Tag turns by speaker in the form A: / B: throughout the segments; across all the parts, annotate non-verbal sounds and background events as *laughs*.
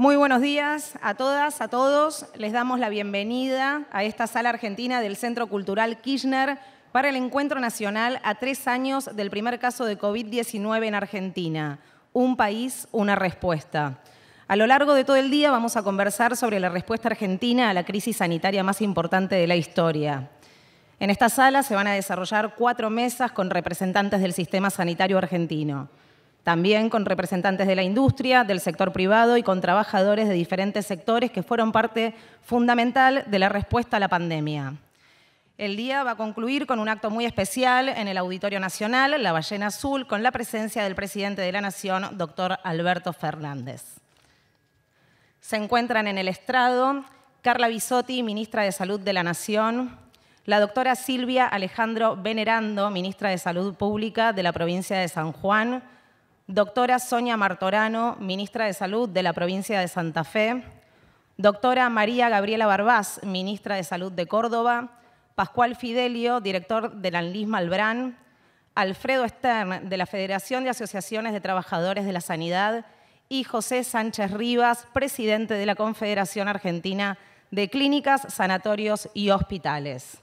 A: Muy buenos días a todas, a todos. Les damos la bienvenida a esta sala argentina del Centro Cultural Kirchner para el Encuentro Nacional a tres años del primer caso de COVID-19 en Argentina. Un país, una respuesta. A lo largo de todo el día vamos a conversar sobre la respuesta argentina a la crisis sanitaria más importante de la historia. En esta sala se van a desarrollar cuatro mesas con representantes del sistema sanitario argentino también con representantes de la industria, del sector privado y con trabajadores de diferentes sectores que fueron parte fundamental de la respuesta a la pandemia. El día va a concluir con un acto muy especial en el Auditorio Nacional, La Ballena Azul, con la presencia del presidente de la Nación, doctor Alberto Fernández. Se encuentran en el estrado Carla Bisotti, ministra de Salud de la Nación, la doctora Silvia Alejandro Venerando, ministra de Salud Pública de la provincia de San Juan, doctora Sonia Martorano, ministra de Salud de la provincia de Santa Fe, doctora María Gabriela Barbás, ministra de Salud de Córdoba, Pascual Fidelio, director del ANLIS Malbrán, Alfredo Stern, de la Federación de Asociaciones de Trabajadores de la Sanidad, y José Sánchez Rivas, presidente de la Confederación Argentina de Clínicas, Sanatorios y Hospitales.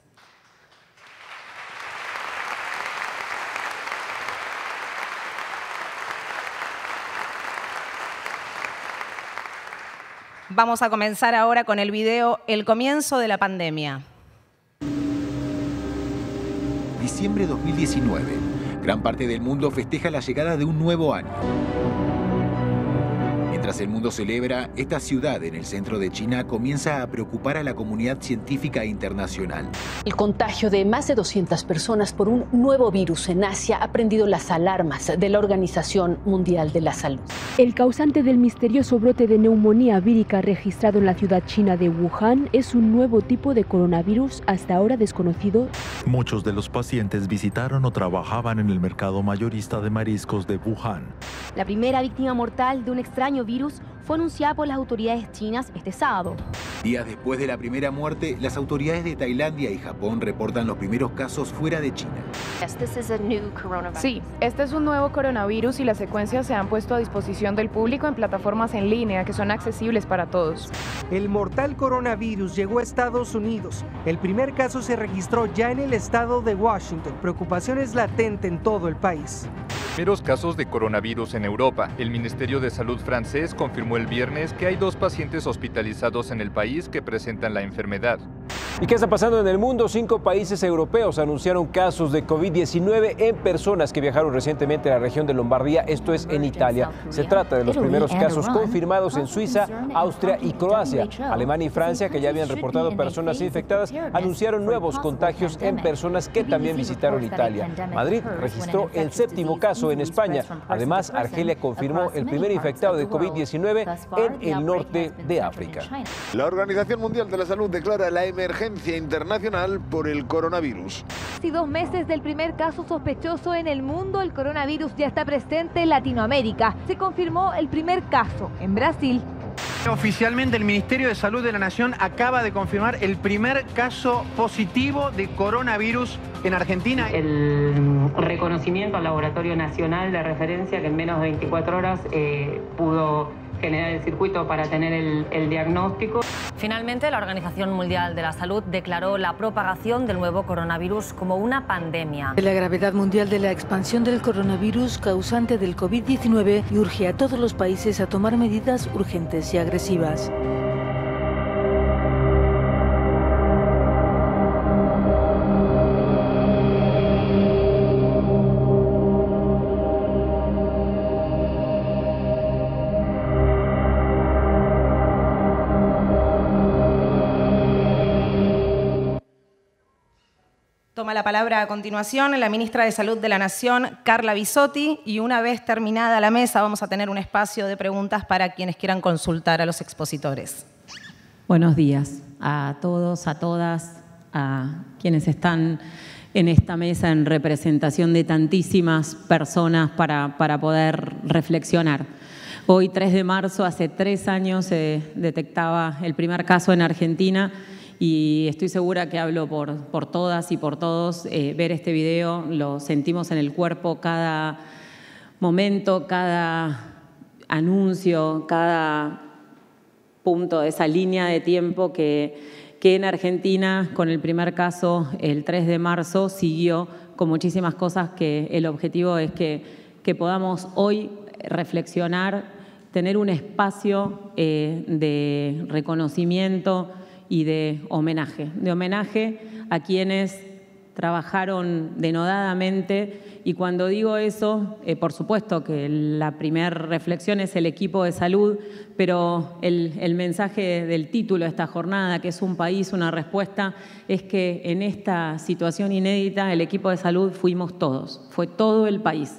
A: Vamos a comenzar ahora con el video El comienzo de la pandemia.
B: Diciembre 2019. Gran parte del mundo festeja la llegada de un nuevo año. Mientras el mundo celebra, esta ciudad en el centro de China comienza a preocupar a la comunidad científica internacional.
C: El contagio de más de 200 personas por un nuevo virus en Asia ha prendido las alarmas de la Organización Mundial de la Salud. El causante del misterioso brote de neumonía vírica registrado en la ciudad china de Wuhan es un nuevo tipo de coronavirus
A: hasta ahora desconocido.
D: Muchos de los pacientes visitaron o trabajaban en el mercado mayorista de mariscos de Wuhan.
A: La primera víctima mortal de un extraño virus fue anunciada por las autoridades chinas este sábado.
B: Días después de la primera muerte, las autoridades de Tailandia y Japón reportan los primeros casos fuera de China.
A: Sí, este es un nuevo coronavirus y las secuencias se han puesto a disposición del público en plataformas en línea que son
E: accesibles para todos. El mortal coronavirus llegó a Estados Unidos. El primer caso se registró ya en el estado de Washington. Preocupación es latente en todo el país
F: primeros casos de coronavirus en Europa. El Ministerio de Salud francés confirmó el viernes que hay dos pacientes hospitalizados en el país que presentan la enfermedad.
G: ¿Y qué está pasando en el mundo? Cinco países europeos anunciaron casos de COVID-19 en personas que viajaron recientemente a la región de Lombardía, esto es en Italia. Se trata de los primeros casos confirmados en Suiza, Austria y Croacia. Alemania y Francia, que ya habían reportado personas infectadas, anunciaron nuevos contagios en personas que también visitaron Italia. Madrid registró el séptimo
B: caso en España. Además, Argelia confirmó el primer infectado de COVID-19 en el norte de África. La Organización Mundial de la Salud declara la emergencia internacional por el coronavirus.
H: Hace dos meses del primer caso sospechoso en el mundo, el
A: coronavirus ya está presente en Latinoamérica. Se confirmó el primer caso en Brasil
G: Oficialmente el Ministerio de Salud de la Nación acaba de confirmar el primer caso positivo de coronavirus en Argentina.
I: El
G: reconocimiento al Laboratorio
I: Nacional de Referencia que en menos de 24 horas eh, pudo generar el circuito para tener el, diagnóstico. Finalmente, la Organización Mundial de la Salud declaró la
H: propagación del nuevo coronavirus como una pandemia.
F: La gravedad mundial de la expansión del coronavirus causante del COVID-19 urge a todos los países a tomar medidas urgentes y
H: agresivas.
A: la palabra a continuación la ministra de Salud de la Nación, Carla Bisotti, y una vez terminada la mesa vamos a tener un espacio de preguntas para quienes quieran consultar a los expositores.
I: Buenos días a todos, a todas, a quienes están en esta mesa en representación de tantísimas personas para, para poder reflexionar. Hoy, 3 de marzo, hace tres años, se detectaba el primer caso en Argentina y estoy segura que hablo por, por todas y por todos. Eh, ver este video lo sentimos en el cuerpo cada momento, cada anuncio, cada punto, de esa línea de tiempo que, en Argentina, con el primer caso, el 3 de marzo, siguió con muchísimas cosas que el objetivo es que, podamos hoy reflexionar, tener un espacio eh, de reconocimiento, y de homenaje, de homenaje a quienes trabajaron denodadamente y cuando digo eso, eh, por supuesto que la primera reflexión es el equipo de salud, pero el, el mensaje del título de esta jornada, que es un país, una respuesta, es que en esta situación inédita el equipo de salud fuimos todos, fue todo el país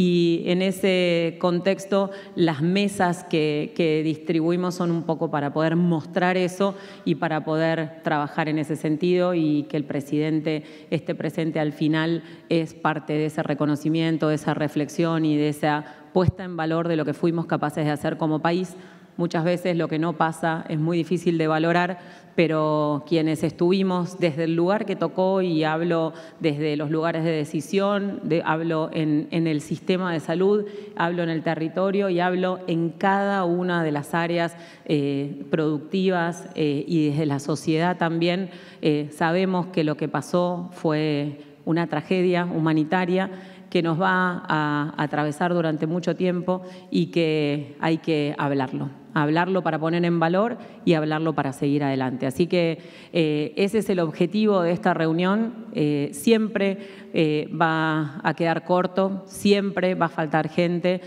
I: y en ese contexto las mesas que, distribuimos son un poco para poder mostrar eso y para poder trabajar en ese sentido y que el presidente esté presente al final es parte de ese reconocimiento, de esa reflexión y de esa puesta en valor de lo que fuimos capaces de hacer como país Muchas veces lo que no pasa es muy difícil de valorar, pero quienes estuvimos desde el lugar que tocó, y hablo desde los lugares de decisión, hablo en, el sistema de salud, hablo en el territorio y hablo en cada una de las áreas eh, productivas eh, y desde la sociedad también, eh, sabemos que lo que pasó fue una tragedia humanitaria que nos va a, atravesar durante mucho tiempo y que hay que hablarlo hablarlo para poner en valor y hablarlo para seguir adelante. Así que eh, ese es el objetivo de esta reunión. Eh, siempre eh, va a quedar corto, siempre va a faltar gente,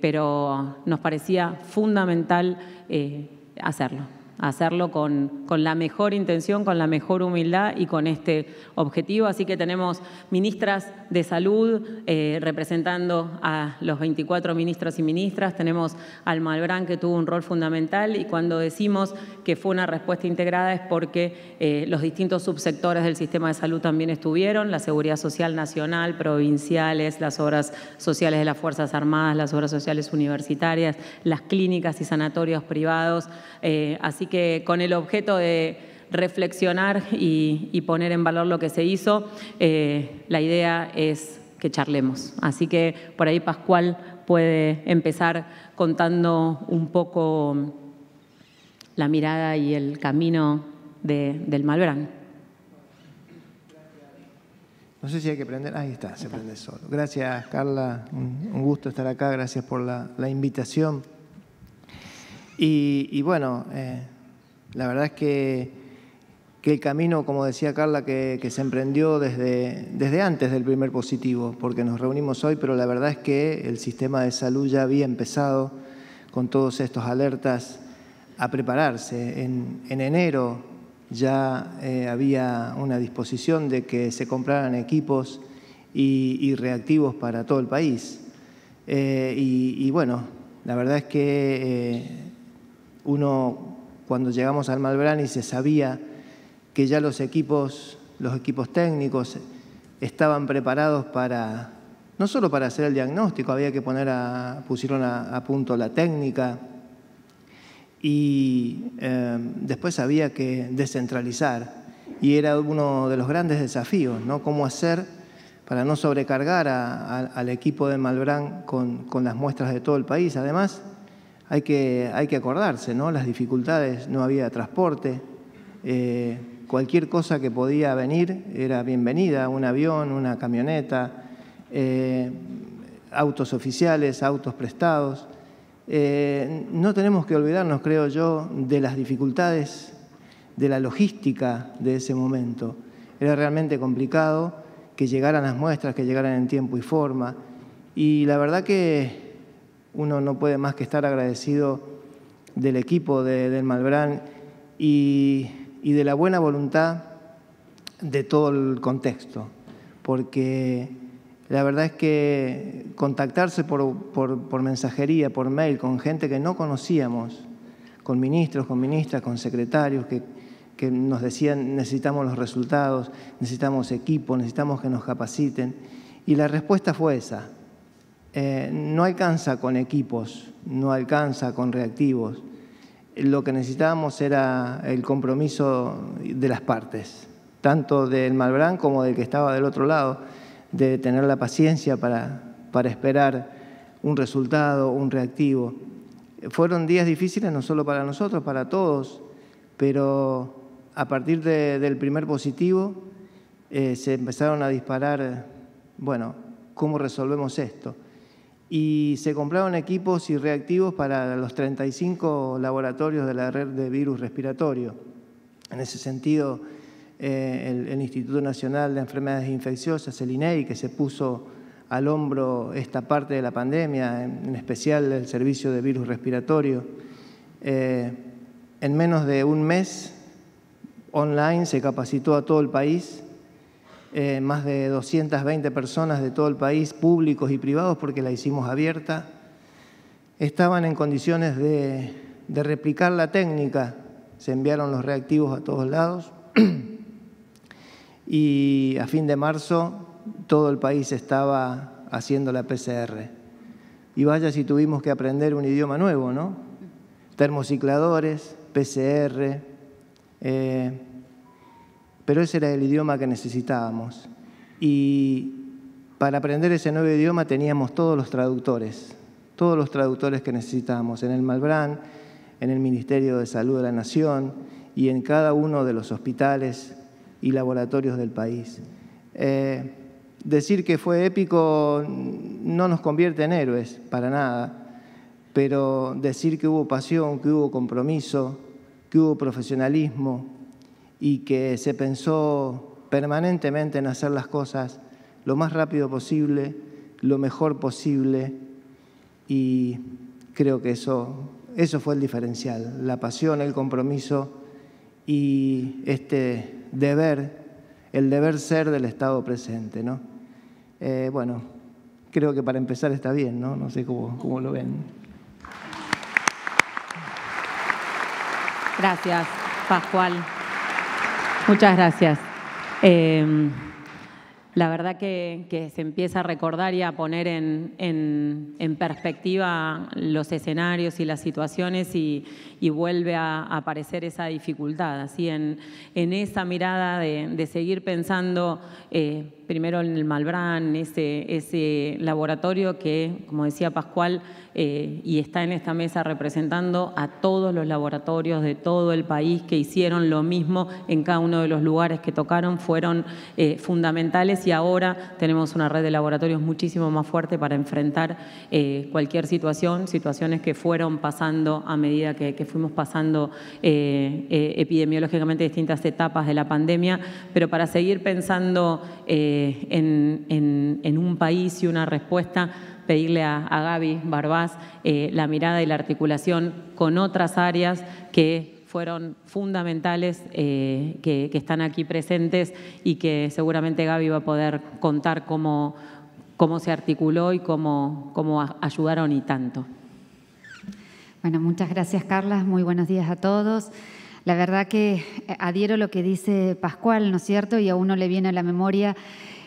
I: pero nos parecía fundamental hacerlo hacerlo con, con, la mejor intención, con la mejor humildad y con este objetivo. Así que tenemos ministras de salud eh, representando a los 24 ministros y ministras, tenemos al Malbrán que tuvo un rol fundamental y cuando decimos que fue una respuesta integrada es porque eh, los distintos subsectores del sistema de salud también estuvieron, la seguridad social nacional, provinciales, las obras sociales de las Fuerzas Armadas, las obras sociales universitarias, las clínicas y sanatorios privados. Eh, así que con el objeto de reflexionar y, poner en valor lo que se hizo, eh, la idea es que charlemos. Así que por ahí Pascual puede empezar contando un poco la mirada y el camino del Malbrán.
B: No sé si hay que prender. Ahí está, se prende solo. Gracias, Carla. Un, gusto estar acá. Gracias por la, invitación. Y, bueno, eh, la verdad es que, el camino, como decía Carla, que, se emprendió desde, desde antes del primer positivo, porque nos reunimos hoy, pero la verdad es que el sistema de salud ya había empezado con todos estos alertas a prepararse. En, enero ya eh, había una disposición de que se compraran equipos y, reactivos para todo el país. Eh, y, bueno, la verdad es que eh, uno cuando llegamos al Malbrán y se sabía que ya los equipos, los equipos técnicos estaban preparados para, no solo para hacer el diagnóstico, había que poner a, pusieron a, punto la técnica y em, después había que descentralizar. Y era uno de los grandes desafíos, ¿no? Cómo hacer para no sobrecargar al equipo de Malbrán con las muestras de todo el país. Además, hay que, hay que acordarse, ¿no? Las dificultades, no había transporte, eh, cualquier cosa que podía venir era bienvenida, un avión, una camioneta, eh, autos oficiales, autos prestados. Eh, no tenemos que olvidarnos, creo yo, de las dificultades de la logística de ese momento. Era realmente complicado que llegaran las muestras, que llegaran en tiempo y forma. Y la verdad que uno no puede más que estar agradecido del equipo de, del Malbrán y, de la buena voluntad de todo el contexto, porque la verdad es que contactarse por, mensajería, por mail, con gente que no conocíamos, con ministros, con ministras, con secretarios que nos decían necesitamos los resultados, necesitamos equipo, necesitamos que nos capaciten. Y la respuesta fue esa, eh, no alcanza con equipos, no alcanza con reactivos. Lo que necesitábamos era el compromiso de las partes, tanto del Malbrán como del que estaba del otro lado, de tener la paciencia para, esperar un resultado, un reactivo. Fueron días difíciles no solo para nosotros, para todos, pero a partir del primer positivo eh, se empezaron a disparar, bueno, ¿cómo resolvemos esto? y se compraron equipos y reactivos para los 35 laboratorios de la red de virus respiratorio. En ese sentido, eh, el, Instituto Nacional de Enfermedades Infecciosas, el INEI, que se puso al hombro esta parte de la pandemia, en, especial el servicio de virus respiratorio, eh, en menos de un mes online se capacitó a todo el país eh, más de 220 personas de todo el país, públicos y privados, porque la hicimos abierta, estaban en condiciones de, replicar la técnica. Se enviaron los reactivos a todos lados *clears throat* y a fin de marzo todo el país estaba haciendo la PCR. Y vaya si tuvimos que aprender un idioma nuevo, ¿no? Termocicladores, PCR. Eh, pero ese era el idioma que necesitábamos. Y para aprender ese nuevo idioma teníamos todos los traductores, todos los traductores que necesitábamos, en el Malbrán, en el Ministerio de Salud de la Nación y en cada uno de los hospitales y laboratorios del país. Eh, decir que fue épico no nos convierte en héroes, para nada, pero decir que hubo pasión, que hubo compromiso, que hubo profesionalismo, y que se pensó permanentemente en hacer las cosas lo más rápido posible, lo mejor posible y creo que eso, fue el diferencial, la pasión, el compromiso y este deber, el deber ser del Estado presente. ¿no? Eh, bueno, creo que para empezar está bien, no, sé cómo, cómo lo ven.
I: Gracias, Pascual. Muchas gracias. Em, la verdad que, se empieza a recordar y a poner en, en perspectiva los escenarios y las situaciones y, y vuelve a, aparecer esa dificultad. Así en, en esa mirada de, seguir pensando eh, primero en el Malbrán, ese, ese laboratorio que, como decía Pascual, eh, y está en esta mesa representando a todos los laboratorios de todo el país que hicieron lo mismo en cada uno de los lugares que tocaron, fueron eh, fundamentales y ahora tenemos una red de laboratorios muchísimo más fuerte para enfrentar cualquier situación, situaciones que fueron pasando a medida que fuimos pasando eh, eh, epidemiológicamente distintas etapas de la pandemia, pero para seguir pensando eh, en, un país y una respuesta, pedirle a, Gaby Barbás la mirada y la articulación con otras áreas que fueron fundamentales, que, están aquí presentes y que seguramente Gaby va a poder contar cómo, se articuló y cómo ayudaron y tanto.
H: Bueno, muchas gracias Carla, muy buenos días a todos. La verdad que eh, adhiero lo que dice Pascual, ¿no es cierto? Y a uno le viene a la memoria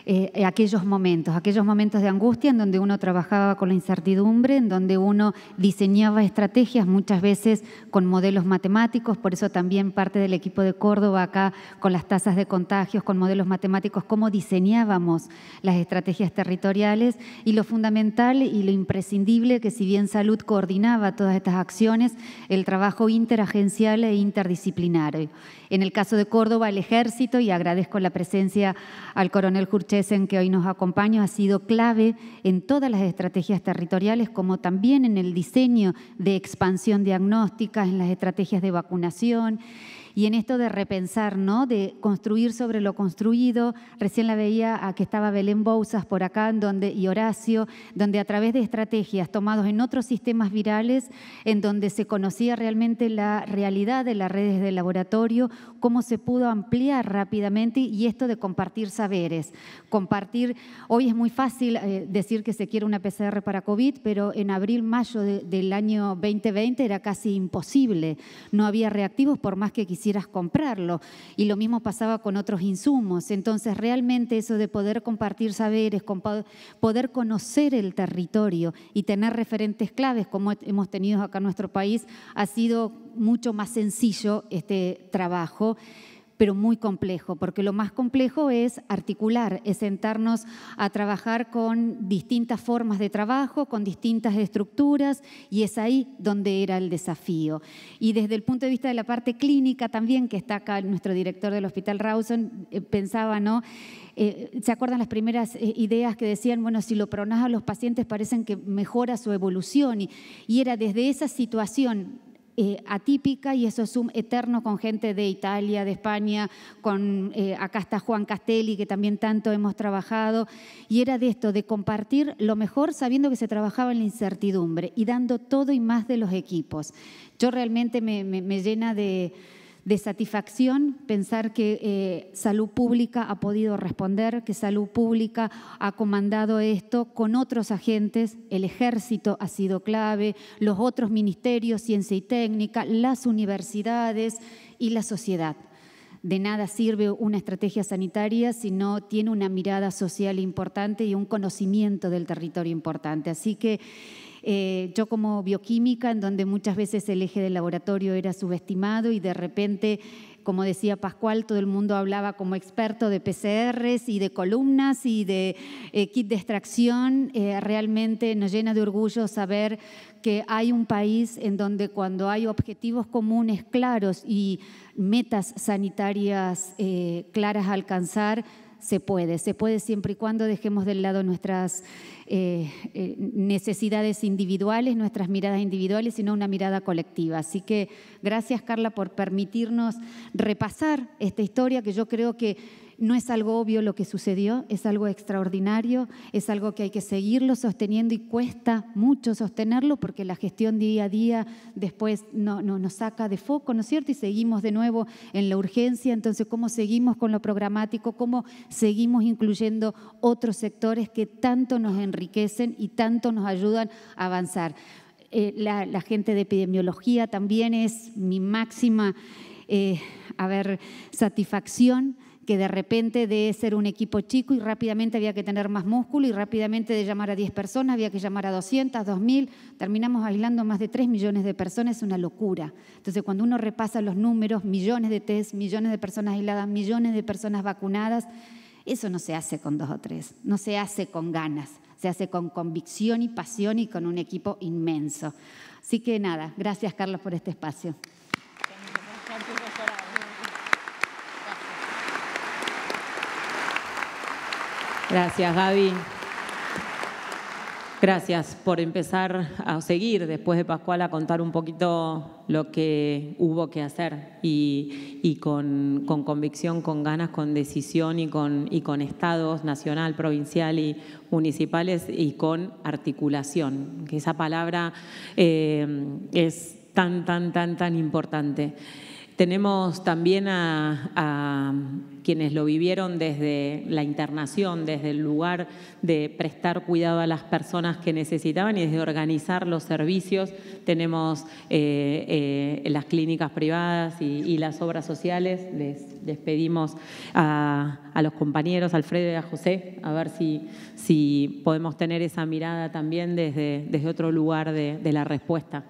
H: eh, eh, aquellos momentos, aquellos momentos de angustia en donde uno trabajaba con la incertidumbre, en donde uno diseñaba estrategias muchas veces con modelos matemáticos, por eso también parte del equipo de Córdoba acá con las tasas de contagios, con modelos matemáticos, cómo diseñábamos las estrategias territoriales y lo fundamental y lo imprescindible que si bien salud coordinaba todas estas acciones, el trabajo interagencial e interdisciplinario. En el caso de Córdoba, el ejército, y agradezco la presencia al coronel Jurchesen que hoy nos acompaña, ha sido clave en todas las estrategias territoriales, como también en el diseño de expansión diagnóstica, en las estrategias de vacunación y en esto de repensar, ¿no? de construir sobre lo construido. Recién la veía a que estaba Belén Bouzas por acá donde, y Horacio, donde a través de estrategias tomadas en otros sistemas virales, en donde se conocía realmente la realidad de las redes de laboratorio, cómo se pudo ampliar rápidamente y esto de compartir saberes. Compartir, hoy es muy fácil eh, decir que se quiere una PCR para COVID, pero en abril, mayo del año 2020 era casi imposible. No había reactivos por más que quisiera quisieras comprarlo. Y lo mismo pasaba con otros insumos. Entonces, realmente eso de poder compartir saberes, poder conocer el territorio y tener referentes claves como hemos tenido acá en nuestro país, ha sido mucho más sencillo este trabajo pero muy complejo, porque lo más complejo es articular, es sentarnos a trabajar con distintas formas de trabajo, con distintas estructuras, y es ahí donde era el desafío. Y desde el punto de vista de la parte clínica también, que está acá nuestro director del Hospital Rawson, eh, pensaba, ¿no? Eh, ¿Se acuerdan las primeras eh, ideas que decían, bueno, si lo pronás a los pacientes parecen que mejora su evolución? y era desde esa situación eh, atípica y eso es un eterno con gente de Italia, de España, con eh, acá está Juan Castelli, que también tanto hemos trabajado, y era de esto, de compartir lo mejor sabiendo que se trabajaba en la incertidumbre y dando todo y más de los equipos. Yo realmente me, me llena de de satisfacción pensar que eh, Salud Pública ha podido responder, que Salud Pública ha comandado esto con otros agentes, el ejército ha sido clave, los otros ministerios, ciencia y técnica, las universidades y la sociedad. De nada sirve una estrategia sanitaria si no tiene una mirada social importante y un conocimiento del territorio importante. Así que eh, yo como bioquímica, en donde muchas veces el eje del laboratorio era subestimado y de repente como decía Pascual, todo el mundo hablaba como experto de PCRs y de columnas y de eh, kit de extracción. Eh, realmente nos llena de orgullo saber que hay un país en donde cuando hay objetivos comunes claros y metas sanitarias claras a alcanzar, se puede, se puede siempre y cuando dejemos del lado nuestras eh, eh, necesidades individuales, nuestras miradas individuales, sino una mirada colectiva. Así que gracias Carla por permitirnos repasar esta historia que yo creo que no es algo obvio lo que sucedió, es algo extraordinario, es algo que hay que seguirlo sosteniendo y cuesta mucho sostenerlo porque la gestión día a día después no, nos saca de foco, ¿no es cierto? Y seguimos de nuevo en la urgencia, entonces cómo seguimos con lo programático, cómo seguimos incluyendo otros sectores que tanto nos enriquecen y tanto nos ayudan a avanzar. Eh, la, gente de epidemiología también es mi máxima, eh, satisfacción que de repente de ser un equipo chico y rápidamente había que tener más músculo y rápidamente de llamar a 10 personas había que llamar a 200, 2000, terminamos aislando más de 3 millones de personas, es una locura. Entonces cuando uno repasa los números, millones de test, millones de personas aisladas, millones de personas vacunadas, eso no se hace con dos o tres, no se hace con ganas, se hace con convicción y pasión y con un equipo inmenso. Así que nada, gracias Carlos por este espacio.
I: Gracias, Gaby. Gracias por empezar a seguir después de Pascual a contar un poquito lo que hubo que hacer y, con, convicción, con ganas, con decisión y con, estados nacional, provincial y municipales y con articulación, que esa palabra eh, es tan, tan, tan, tan importante. Tenemos también a, quienes lo vivieron desde la internación, desde el lugar de prestar cuidado a las personas que necesitaban y desde organizar los servicios. Tenemos eh, eh, las clínicas privadas y, las obras sociales. Les, pedimos a, los compañeros, Alfredo y a José, a ver si, si podemos tener esa mirada también desde, desde otro lugar de, de la respuesta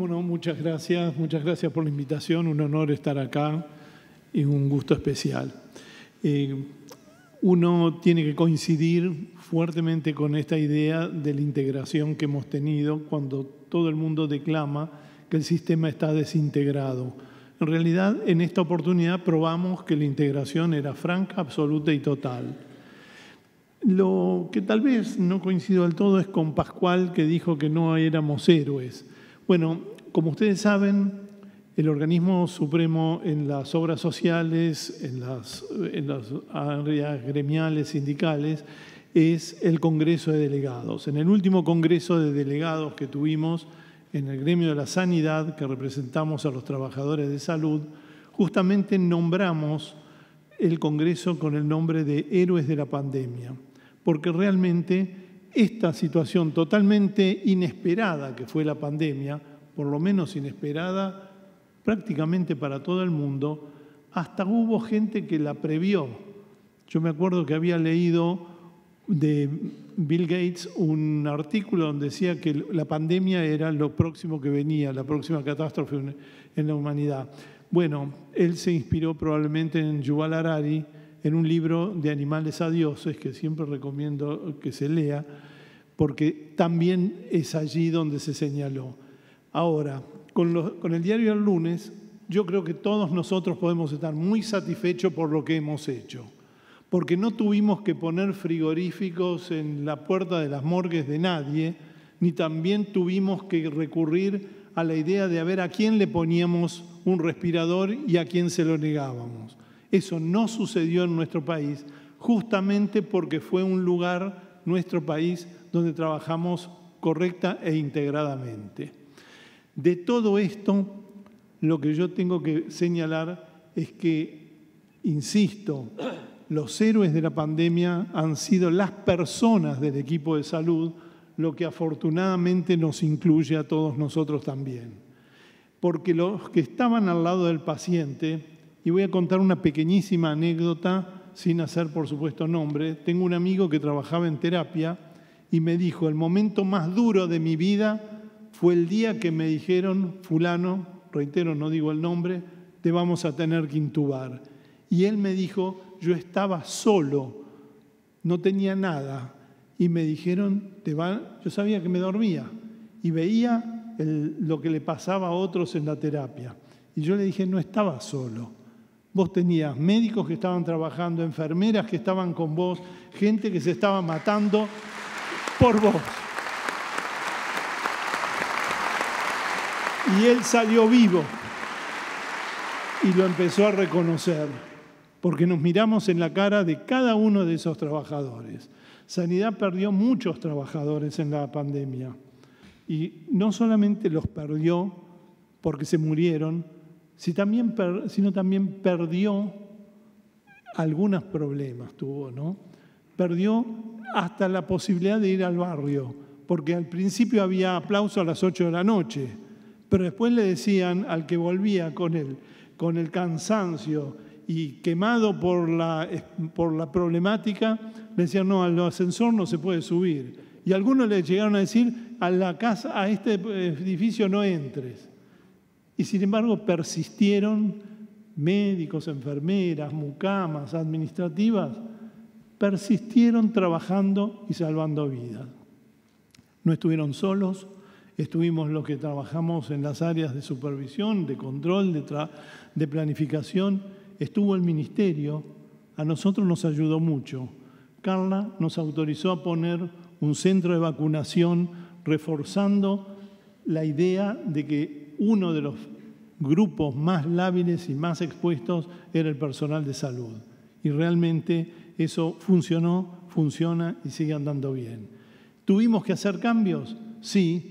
D: no, muchas gracias, muchas gracias por la invitación, un honor estar acá y un gusto especial. Eh, uno tiene que coincidir fuertemente con esta idea de la integración que hemos tenido cuando todo el mundo declama que el sistema está desintegrado. En realidad, en esta oportunidad probamos que la integración era franca, absoluta y total. Lo que tal vez no coincido al todo es con Pascual, que dijo que no éramos héroes. Bueno, como ustedes saben, el organismo supremo en las obras sociales, en las, áreas gremiales, sindicales, es el Congreso de Delegados. En el último Congreso de Delegados que tuvimos en el gremio de la sanidad, que representamos a los trabajadores de salud, justamente nombramos el Congreso con el nombre de Héroes de la Pandemia, porque realmente esta situación totalmente inesperada que fue la pandemia, por lo menos inesperada prácticamente para todo el mundo, hasta hubo gente que la previó. Yo me acuerdo que había leído de Bill Gates un artículo donde decía que la pandemia era lo próximo que venía, la próxima catástrofe en la humanidad. Bueno, él se inspiró probablemente en Yuval Harari, en un libro de animales a dioses que siempre recomiendo que se lea, porque también es allí donde se señaló. Ahora, con, el diario El lunes, yo creo que todos nosotros podemos estar muy satisfechos por lo que hemos hecho, porque no tuvimos que poner frigoríficos en la puerta de las morgues de nadie, ni también tuvimos que recurrir a la idea de a ver a quién le poníamos un respirador y a quién se lo negábamos. Eso no sucedió en nuestro país, justamente porque fue un lugar, nuestro país, donde trabajamos correcta e integradamente. De todo esto, lo que yo tengo que señalar es que, insisto, los héroes de la pandemia han sido las personas del equipo de salud, lo que afortunadamente nos incluye a todos nosotros también. Porque los que estaban al lado del paciente, y voy a contar una pequeñísima anécdota, sin hacer por supuesto nombre. Tengo un amigo que trabajaba en terapia y me dijo, el momento más duro de mi vida fue el día que me dijeron, fulano, reitero, no digo el nombre, te vamos a tener que intubar. Y él me dijo, yo estaba solo, no tenía nada. Y me dijeron, yo sabía que me dormía y veía lo que le pasaba a otros en la terapia. Y yo le dije, no estaba solo. Vos tenías médicos que estaban trabajando, enfermeras que estaban con vos, gente que se estaba matando por vos. Y él salió vivo y lo empezó a reconocer, porque nos miramos en la cara de cada uno de esos trabajadores. Sanidad perdió muchos trabajadores en la pandemia y no solamente los perdió porque se murieron, sino también perdió algunos problemas, tuvo, ¿no? Perdió hasta la posibilidad de ir al barrio, porque al principio había aplauso a las 8 de la noche, pero después le decían al que volvía con con el cansancio y quemado por la, problemática, le decían, no, al ascensor no se puede subir. Y algunos le llegaron a decir, a la casa, a este eh, edificio no entres. Y sin embargo persistieron médicos, enfermeras, mucamas, administrativas, persistieron trabajando y salvando vidas. No estuvieron solos, estuvimos los que trabajamos en las áreas de supervisión, de control, de, de planificación, estuvo el ministerio, a nosotros nos ayudó mucho. Carla nos autorizó a poner un centro de vacunación reforzando la idea de que uno de los grupos más lábiles y más expuestos era el personal de salud. Y realmente eso funcionó, funciona y sigue andando bien. ¿Tuvimos que hacer cambios? Sí.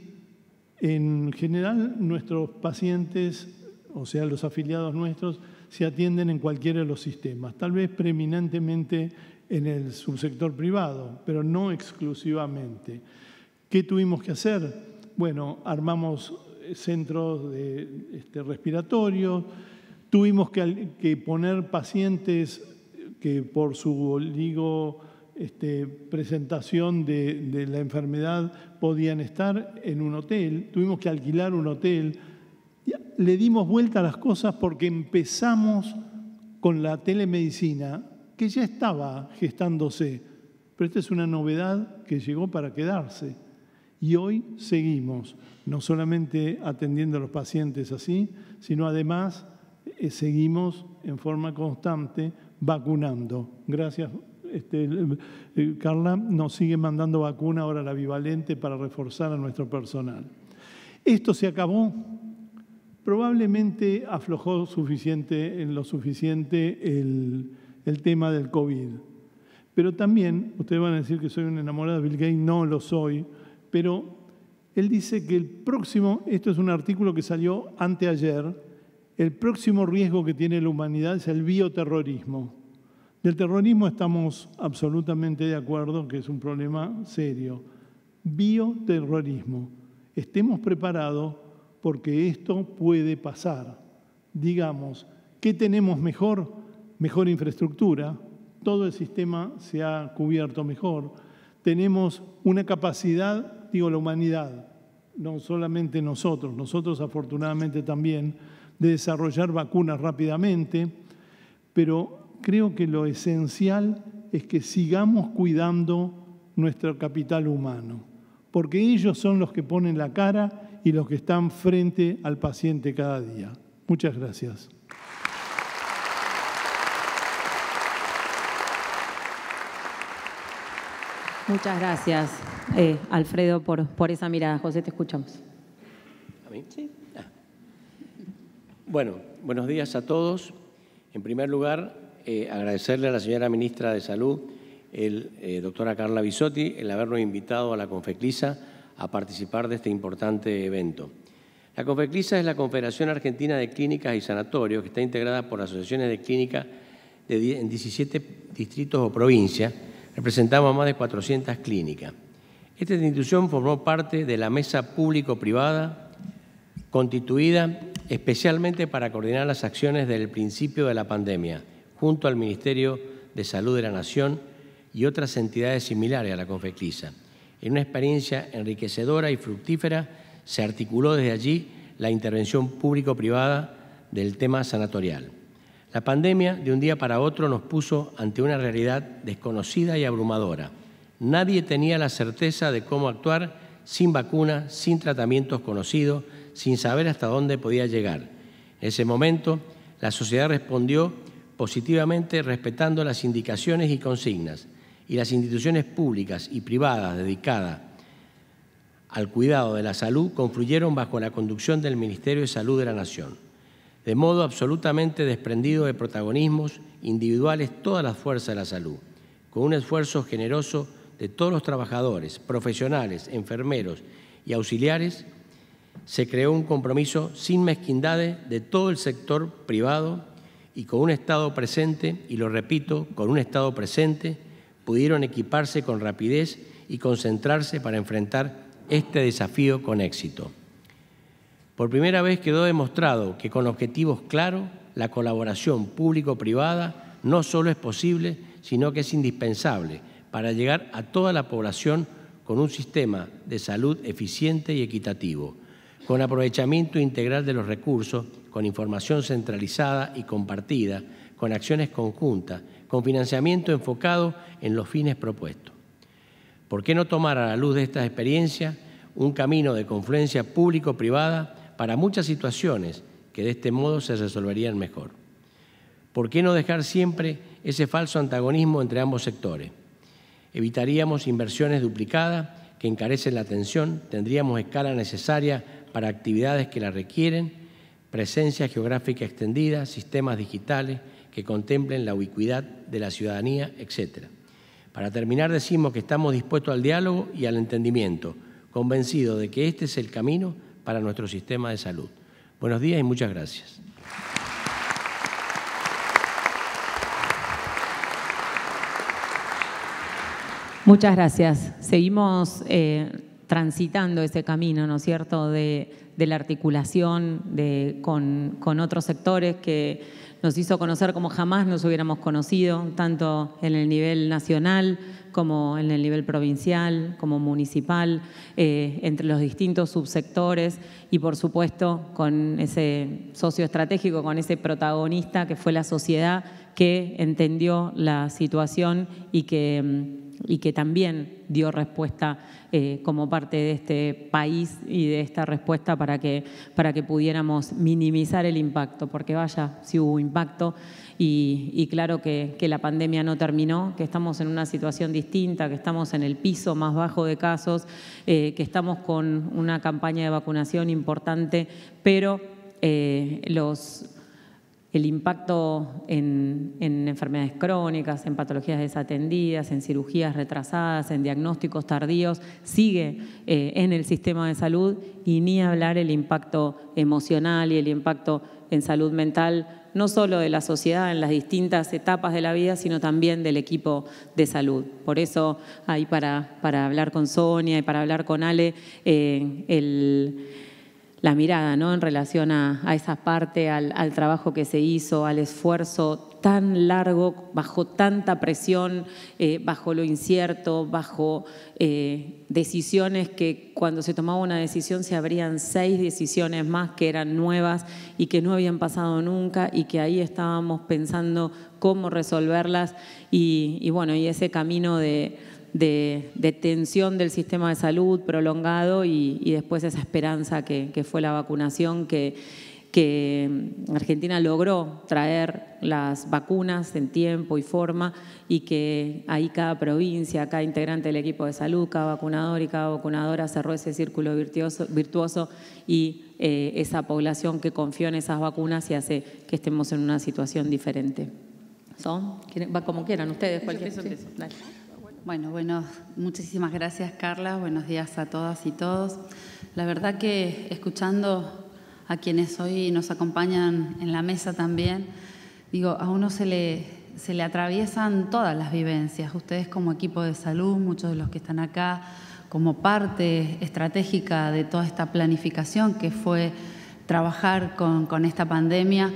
D: En general, nuestros pacientes, o sea, los afiliados nuestros, se atienden en cualquiera de los sistemas, tal vez preeminentemente en el subsector privado, pero no exclusivamente. ¿Qué tuvimos que hacer? Bueno, armamos centros de, este, respiratorios, tuvimos que, poner pacientes que por su digo, este, presentación de, de, la enfermedad podían estar en un hotel, tuvimos que alquilar un hotel. Le dimos vuelta a las cosas porque empezamos con la telemedicina, que ya estaba gestándose, pero esta es una novedad que llegó para quedarse. Y hoy seguimos no solamente atendiendo a los pacientes así, sino además eh, seguimos en forma constante vacunando. Gracias, este, Carla, nos sigue mandando vacuna, ahora la bivalente, para reforzar a nuestro personal. Esto se acabó. Probablemente aflojó suficiente, en lo suficiente el, el tema del COVID. Pero también, ustedes van a decir que soy un enamorado de Bill Gates, no lo soy, pero él dice que el próximo, esto es un artículo que salió anteayer, el próximo riesgo que tiene la humanidad es el bioterrorismo. Del terrorismo estamos absolutamente de acuerdo que es un problema serio. Bioterrorismo. Estemos preparados porque esto puede pasar. Digamos, ¿qué tenemos mejor? Mejor infraestructura. Todo el sistema se ha cubierto mejor. Tenemos una capacidad digo la humanidad, no solamente nosotros, nosotros afortunadamente también, de desarrollar vacunas rápidamente, pero creo que lo esencial es que sigamos cuidando nuestro capital humano, porque ellos son los que ponen la cara y los que están frente al paciente cada día. Muchas gracias.
I: Muchas gracias, eh, Alfredo, por, esa mirada. José, te escuchamos.
G: ¿A mí? Sí. Bueno, buenos días a todos. En primer lugar, eh, agradecerle a la señora ministra de Salud, el, eh, doctora Carla Bisotti, el habernos invitado a la Confeclisa a participar de este importante evento. La Confeclisa es la Confederación Argentina de Clínicas y Sanatorios, que está integrada por asociaciones de clínicas en 17 distritos o provincias representamos más de 400 clínicas. Esta institución formó parte de la mesa público-privada constituida especialmente para coordinar las acciones del principio de la pandemia, junto al Ministerio de Salud de la Nación y otras entidades similares a la Confeclisa. En una experiencia enriquecedora y fructífera, se articuló desde allí la intervención público-privada del tema sanatorial. La pandemia de un día para otro nos puso ante una realidad desconocida y abrumadora. Nadie tenía la certeza de cómo actuar sin vacunas, sin tratamientos conocidos, sin saber hasta dónde podía llegar. En ese momento, la sociedad respondió positivamente respetando las indicaciones y consignas, y las instituciones públicas y privadas dedicadas al cuidado de la salud confluyeron bajo la conducción del Ministerio de Salud de la Nación de modo absolutamente desprendido de protagonismos individuales todas las fuerzas de la salud, con un esfuerzo generoso de todos los trabajadores, profesionales, enfermeros y auxiliares, se creó un compromiso sin mezquindades de todo el sector privado y con un Estado presente, y lo repito, con un Estado presente, pudieron equiparse con rapidez y concentrarse para enfrentar este desafío con éxito. Por primera vez quedó demostrado que con objetivos claros la colaboración público-privada no solo es posible, sino que es indispensable para llegar a toda la población con un sistema de salud eficiente y equitativo, con aprovechamiento integral de los recursos, con información centralizada y compartida, con acciones conjuntas, con financiamiento enfocado en los fines propuestos. ¿Por qué no tomar a la luz de esta experiencia un camino de confluencia público-privada para muchas situaciones que de este modo se resolverían mejor. ¿Por qué no dejar siempre ese falso antagonismo entre ambos sectores? Evitaríamos inversiones duplicadas que encarecen la atención, tendríamos escala necesaria para actividades que la requieren, presencia geográfica extendida, sistemas digitales que contemplen la ubicuidad de la ciudadanía, etcétera. Para terminar, decimos que estamos dispuestos al diálogo y al entendimiento, convencidos de que este es el camino para nuestro sistema de salud. Buenos días y muchas gracias.
I: Muchas gracias. Seguimos eh, transitando ese camino, ¿no es cierto?, de, la articulación con, otros sectores que nos hizo conocer como jamás nos hubiéramos conocido, tanto en el nivel nacional como en el nivel provincial, como municipal, eh, entre los distintos subsectores y por supuesto con ese socio estratégico, con ese protagonista que fue la sociedad que entendió la situación y que mm, y que también dio respuesta eh, como parte de este país y de esta respuesta para que, para que pudiéramos minimizar el impacto, porque vaya, si hubo impacto y, claro que, la pandemia no terminó, que estamos en una situación distinta, que estamos en el piso más bajo de casos, eh, que estamos con una campaña de vacunación importante, pero eh, los, el impacto en, enfermedades crónicas, en patologías desatendidas, en cirugías retrasadas, en diagnósticos tardíos, sigue eh, en el sistema de salud y ni hablar el impacto emocional y el impacto en salud mental, no solo de la sociedad en las distintas etapas de la vida, sino también del equipo de salud. Por eso ahí para, para hablar con Sonia y para hablar con Ale, eh, el la mirada ¿no? en relación a, esa parte, al, trabajo que se hizo, al esfuerzo tan largo, bajo tanta presión, eh, bajo lo incierto, bajo eh, decisiones que cuando se tomaba una decisión se abrían seis decisiones más que eran nuevas y que no habían pasado nunca y que ahí estábamos pensando cómo resolverlas y bueno, y ese camino de de, tensión del sistema de salud prolongado y, después esa esperanza que, fue la vacunación que, mm, Argentina logró traer las vacunas en tiempo y forma y que ahí cada provincia, cada integrante del equipo de salud, cada vacunador y cada vacunadora cerró ese círculo virtuoso, y eh, esa población que confió en esas vacunas y hace que estemos en una situación diferente. ¿Son? Va como quieran ustedes. Cualquier.
C: Bueno, bueno, muchísimas gracias Carla, buenos días a todas y todos. La verdad que escuchando a quienes hoy nos acompañan en la mesa también, digo, a uno se le, se le atraviesan todas las vivencias, ustedes como equipo de salud, muchos de los que están acá, como parte estratégica de toda esta planificación que fue trabajar con, con esta pandemia,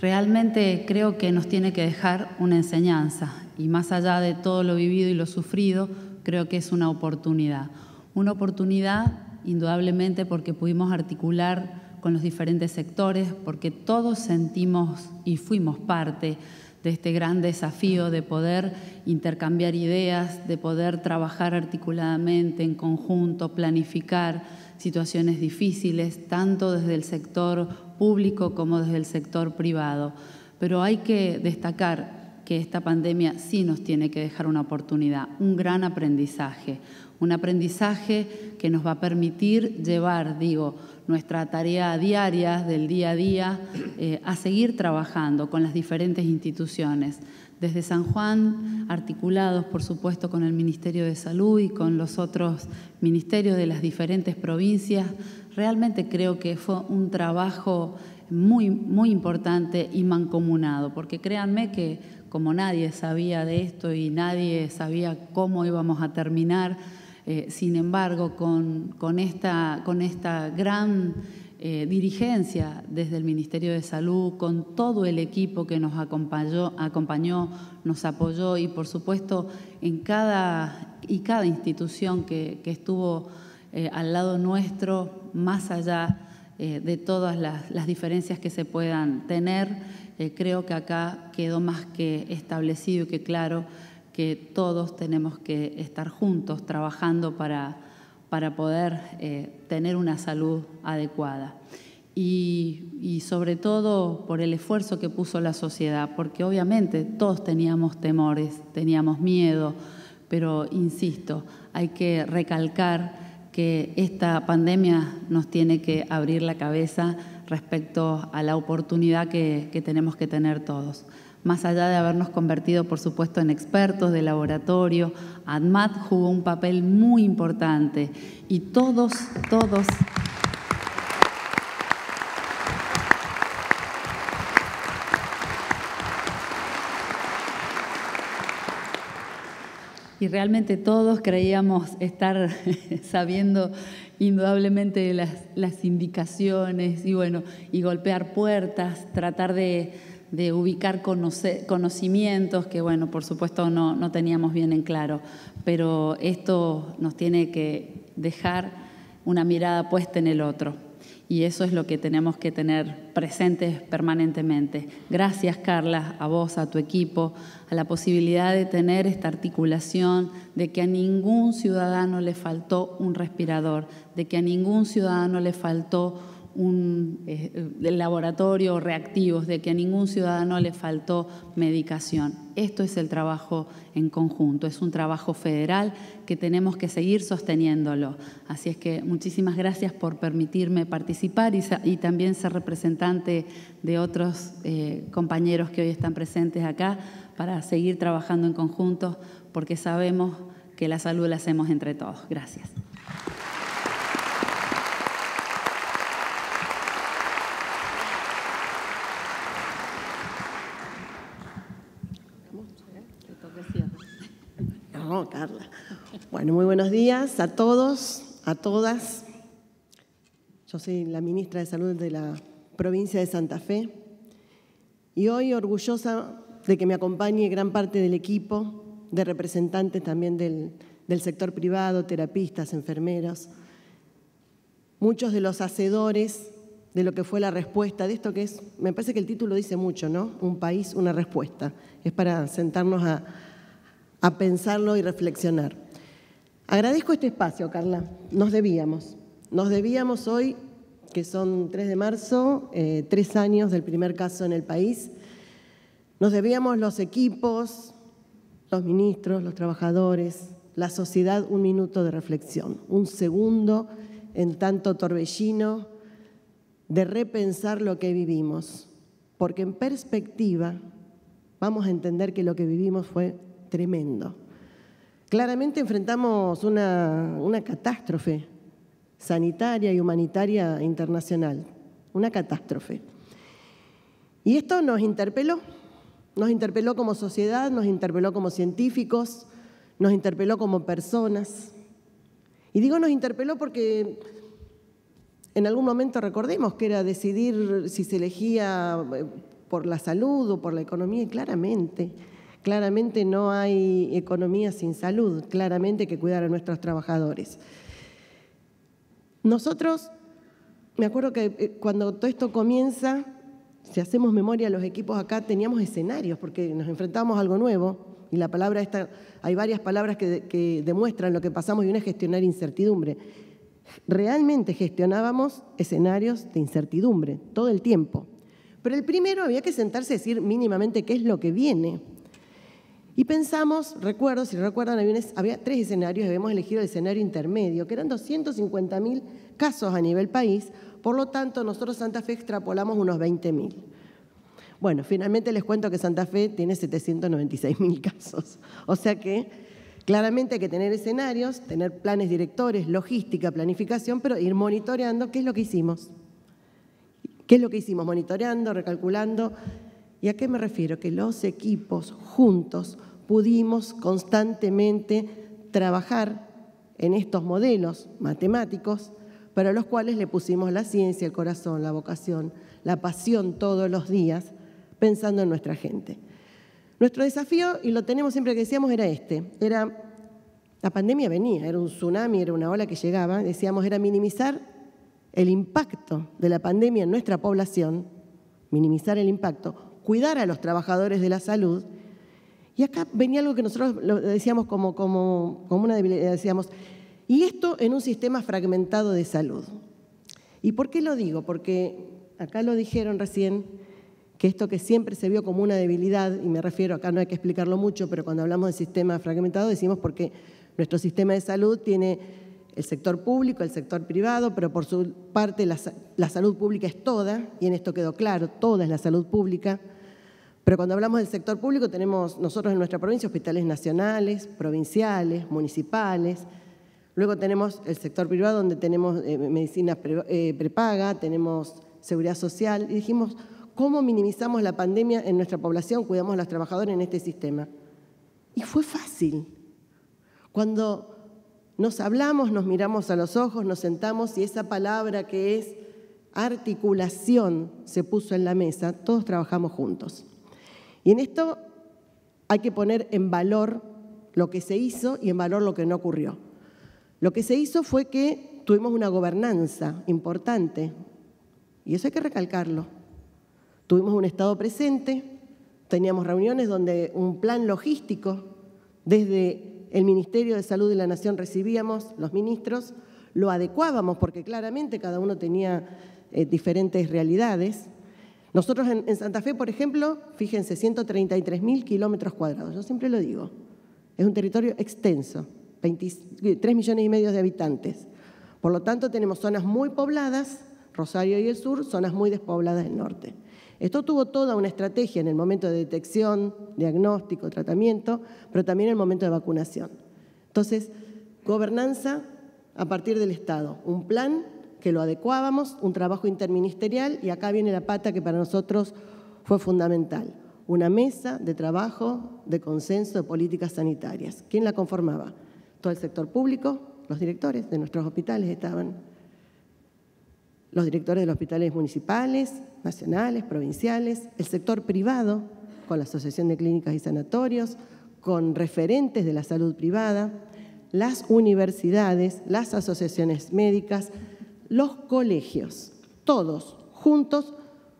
C: realmente creo que nos tiene que dejar una enseñanza y más allá de todo lo vivido y lo sufrido, creo que es una oportunidad. Una oportunidad indudablemente porque pudimos articular con los diferentes sectores, porque todos sentimos y fuimos parte de este gran desafío de poder intercambiar ideas, de poder trabajar articuladamente en conjunto, planificar situaciones difíciles, tanto desde el sector público como desde el sector privado. Pero hay que destacar que esta pandemia sí nos tiene que dejar una oportunidad, un gran aprendizaje, un aprendizaje que nos va a permitir llevar, digo, nuestra tarea diaria del día a día eh, a seguir trabajando con las diferentes instituciones. Desde San Juan, articulados por supuesto con el Ministerio de Salud y con los otros ministerios de las diferentes provincias, realmente creo que fue un trabajo muy, muy importante y mancomunado, porque créanme que como nadie sabía de esto y nadie sabía cómo íbamos a terminar, eh, sin embargo, con, esta, gran eh, dirigencia desde el Ministerio de Salud, con todo el equipo que nos acompañó, acompañó nos apoyó y por supuesto en cada, y cada institución que, estuvo eh, al lado nuestro, más allá de todas las diferencias que se puedan tener. Eh, creo que acá quedó más que establecido y que claro que todos tenemos que estar juntos trabajando para, poder eh, tener una salud adecuada. y, sobre todo por el esfuerzo que puso la sociedad, porque obviamente todos teníamos temores, teníamos miedo, pero insisto, hay que recalcar que esta pandemia nos tiene que abrir la cabeza respecto a la oportunidad que, que, tenemos que tener todos. Más allá de habernos convertido, por supuesto, en expertos de laboratorio, ADMAT jugó un papel muy importante y todos, todos y realmente todos creíamos estar *laughs* sabiendo indudablemente las, indicaciones y bueno, y golpear puertas, tratar de, ubicar conocimientos que bueno, por supuesto no teníamos bien en claro, pero esto nos tiene que dejar una mirada puesta en el otro. Y eso es lo que tenemos que tener presentes permanentemente. Gracias, Carla, a vos, a tu equipo, a la posibilidad de tener esta articulación, de que a ningún ciudadano le faltó un respirador, de que a ningún ciudadano le faltó un eh, laboratorio reactivos, de que a ningún ciudadano le faltó medicación. Esto es el trabajo en conjunto, es un trabajo federal que tenemos que seguir sosteniéndolo. Así es que muchísimas gracias por permitirme participar y, también ser representante de otros eh, compañeros que hoy están presentes acá para seguir trabajando en conjunto porque sabemos que la salud la hacemos entre todos. Gracias.
J: No, Carla. Bueno, muy buenos días a todos, a todas. Yo soy la ministra de Salud de la provincia de Santa Fe y hoy orgullosa de que me acompañe gran parte del equipo de representantes también del, del sector privado, terapistas, enfermeros, muchos de los hacedores de lo que fue la respuesta de esto que es, me parece que el título dice mucho, ¿no? Un país, una respuesta. Es para sentarnos a, a pensarlo y reflexionar. Agradezco este espacio, Carla. Nos debíamos. Nos debíamos hoy, que son 3 de marzo, eh, tres años del primer caso en el país. Nos debíamos los equipos, los ministros, los trabajadores, la sociedad un minuto de reflexión, un segundo en tanto torbellino de repensar lo que vivimos, porque en perspectiva vamos a entender que lo que vivimos fue tremendo. Claramente enfrentamos una, catástrofe sanitaria y humanitaria internacional, una catástrofe. Y esto nos interpeló, nos interpeló como sociedad, nos interpeló como científicos, nos interpeló como personas. Y digo nos interpeló porque en algún momento recordemos que era decidir si se elegía eh, por la salud o por la economía, y claramente Claramente no hay economía sin salud, claramente que cuidar a nuestros trabajadores. Nosotros, me acuerdo que eh, cuando todo esto comienza, si hacemos memoria, los equipos acá teníamos escenarios porque nos enfrentábamos a algo nuevo y la palabra esta, hay varias palabras que, que demuestran lo que pasamos y una es gestionar incertidumbre. Realmente gestionábamos escenarios de incertidumbre todo el tiempo. Pero el primero había que sentarse a decir mínimamente qué es lo que viene. Y pensamos, recuerdo, si recuerdan, había, tres escenarios, habíamos elegido el escenario intermedio, que eran 250.000 casos a nivel país, por lo tanto nosotros Santa Fe extrapolamos unos 20.000. Bueno, finalmente les cuento que Santa Fe tiene 796.000 *laughs* casos, o sea que Claramente hay que tener escenarios, tener planes directores, logística, planificación, pero ir monitoreando qué es lo que hicimos. ¿Qué es lo que hicimos? Monitoreando, recalculando, ¿Y a qué me refiero? Que los equipos juntos pudimos constantemente trabajar en estos modelos matemáticos para los cuales le pusimos la ciencia, el corazón, la vocación, la pasión todos los días, pensando en nuestra gente. Nuestro desafío, y lo tenemos siempre que decíamos, era este, era, la pandemia venía, era un tsunami, era una ola que llegaba, decíamos, era minimizar el impacto de la pandemia en nuestra población, minimizar el impacto, cuidar a los trabajadores de la salud. Y acá venía algo que nosotros decíamos como, una debilidad, decíamos, y esto en un sistema fragmentado de salud. ¿Y por qué lo digo? Porque acá lo dijeron recién, que esto que siempre se vio como una debilidad, y me refiero, acá no hay que explicarlo mucho, pero cuando hablamos de sistema fragmentado decimos porque nuestro sistema de salud tiene el sector público, el sector privado, pero por su parte la salud pública es toda, y en esto quedó claro, toda es la salud pública. Pero cuando hablamos del sector público tenemos nosotros en nuestra provincia hospitales nacionales, provinciales, municipales. Luego tenemos el sector privado donde tenemos eh, medicina eh, prepaga, tenemos seguridad social. Y dijimos, ¿cómo minimizamos la pandemia en nuestra población? Cuidamos a los trabajadores en este sistema. Y fue fácil. Cuando nos hablamos, nos miramos a los ojos, nos sentamos y esa palabra que es articulación se puso en la mesa, todos trabajamos juntos. Y en esto hay que poner en valor lo que se hizo y en valor lo que no ocurrió. Lo que se hizo fue que tuvimos una gobernanza importante, y eso hay que recalcarlo. Tuvimos un Estado presente, teníamos reuniones donde un plan logístico desde el Ministerio de Salud de la Nación recibíamos los ministros, lo adecuábamos porque claramente cada uno tenía eh, diferentes realidades nosotros en, Santa Fe, por ejemplo, fíjense, 133 mil kilómetros cuadrados, yo siempre lo digo, es un territorio extenso, 23 eh, millones y medio de habitantes. Por lo tanto, tenemos zonas muy pobladas, Rosario y el sur, zonas muy despobladas del norte. Esto tuvo toda una estrategia en el momento de detección, diagnóstico, tratamiento, pero también en el momento de vacunación. Entonces, gobernanza a partir del Estado, un plan que lo adecuábamos, un trabajo interministerial y acá viene la pata que para nosotros fue fundamental, una mesa de trabajo de consenso de políticas sanitarias. ¿Quién la conformaba? Todo el sector público, los directores de nuestros hospitales estaban, los directores de los hospitales municipales, nacionales, provinciales, el sector privado, con la Asociación de Clínicas y Sanatorios, con referentes de la salud privada, las universidades, las asociaciones médicas, los colegios, todos juntos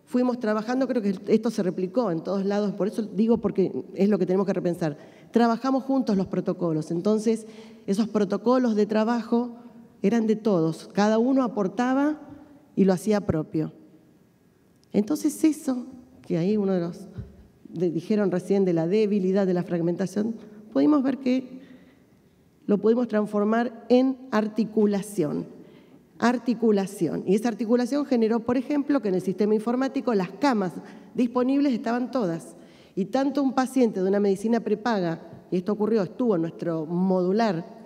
J: fuimos trabajando, creo que esto se replicó en todos lados, por eso digo porque es lo que tenemos que repensar. Trabajamos juntos los protocolos, entonces esos protocolos de trabajo eran de todos, cada uno aportaba y lo hacía propio. Entonces eso, que ahí uno de los dijeron recién de la debilidad, de la fragmentación, pudimos ver que lo pudimos transformar en articulación articulación. Y esa articulación generó, por ejemplo, que en el sistema informático las camas disponibles estaban todas. Y tanto un paciente de una medicina prepaga, y esto ocurrió, estuvo en nuestro modular,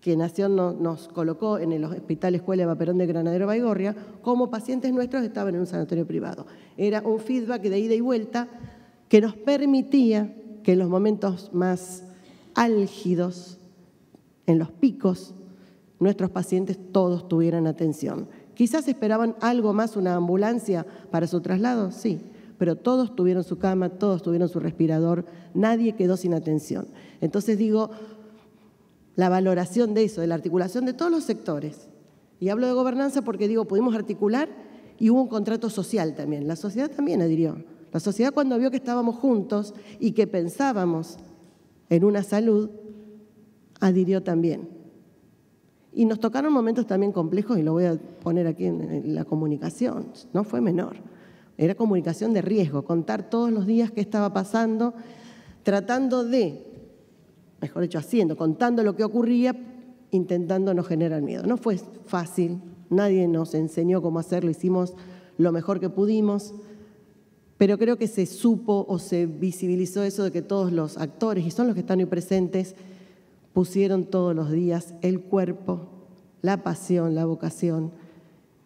J: que Nación nos colocó en el Hospital Escuela de Vaperón de Granadero Baigorria, como pacientes nuestros estaban en un sanatorio privado. Era un feedback de ida y vuelta que nos permitía que en los momentos más álgidos, en los picos nuestros pacientes todos tuvieran atención. Quizás esperaban algo más, una ambulancia para su traslado, sí, pero todos tuvieron su cama, todos tuvieron su respirador, nadie quedó sin atención. Entonces digo, la valoración de eso, de la articulación de todos los sectores. Y hablo de gobernanza porque digo, pudimos articular y hubo un contrato social también. La sociedad también adhirió. La sociedad cuando vio que estábamos juntos y que pensábamos en una salud, adhirió también. Y nos tocaron momentos también complejos, y lo voy a poner aquí en la comunicación, no fue menor. Era comunicación de riesgo, contar todos los días qué estaba pasando, tratando de, mejor dicho, haciendo, contando lo que ocurría, intentando no generar miedo. No fue fácil, nadie nos enseñó cómo hacerlo, hicimos lo mejor que pudimos, pero creo que se supo o se visibilizó eso de que todos los actores, y son los que están hoy presentes, pusieron todos los días el cuerpo, la pasión, la vocación,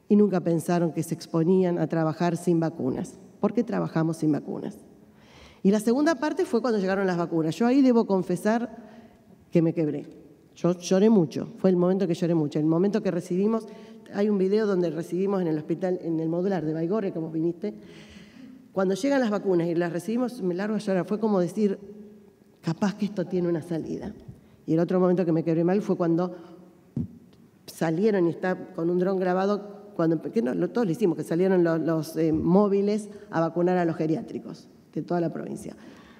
J: y nunca pensaron que se exponían a trabajar sin vacunas. ¿Por qué trabajamos sin vacunas? Y la segunda parte fue cuando llegaron las vacunas. Yo ahí debo confesar que me quebré. Yo lloré mucho, fue el momento que lloré mucho. El momento que recibimos, hay un video donde recibimos en el hospital, en el modular de Baigorre, como viniste, cuando llegan las vacunas y las recibimos, me largo a llorar. Fue como decir, capaz que esto tiene una salida. Y el otro momento que me quedé mal fue cuando salieron y está con un dron grabado, cuando todos lo hicimos, que salieron los, eh, móviles a vacunar a los geriátricos de toda la provincia.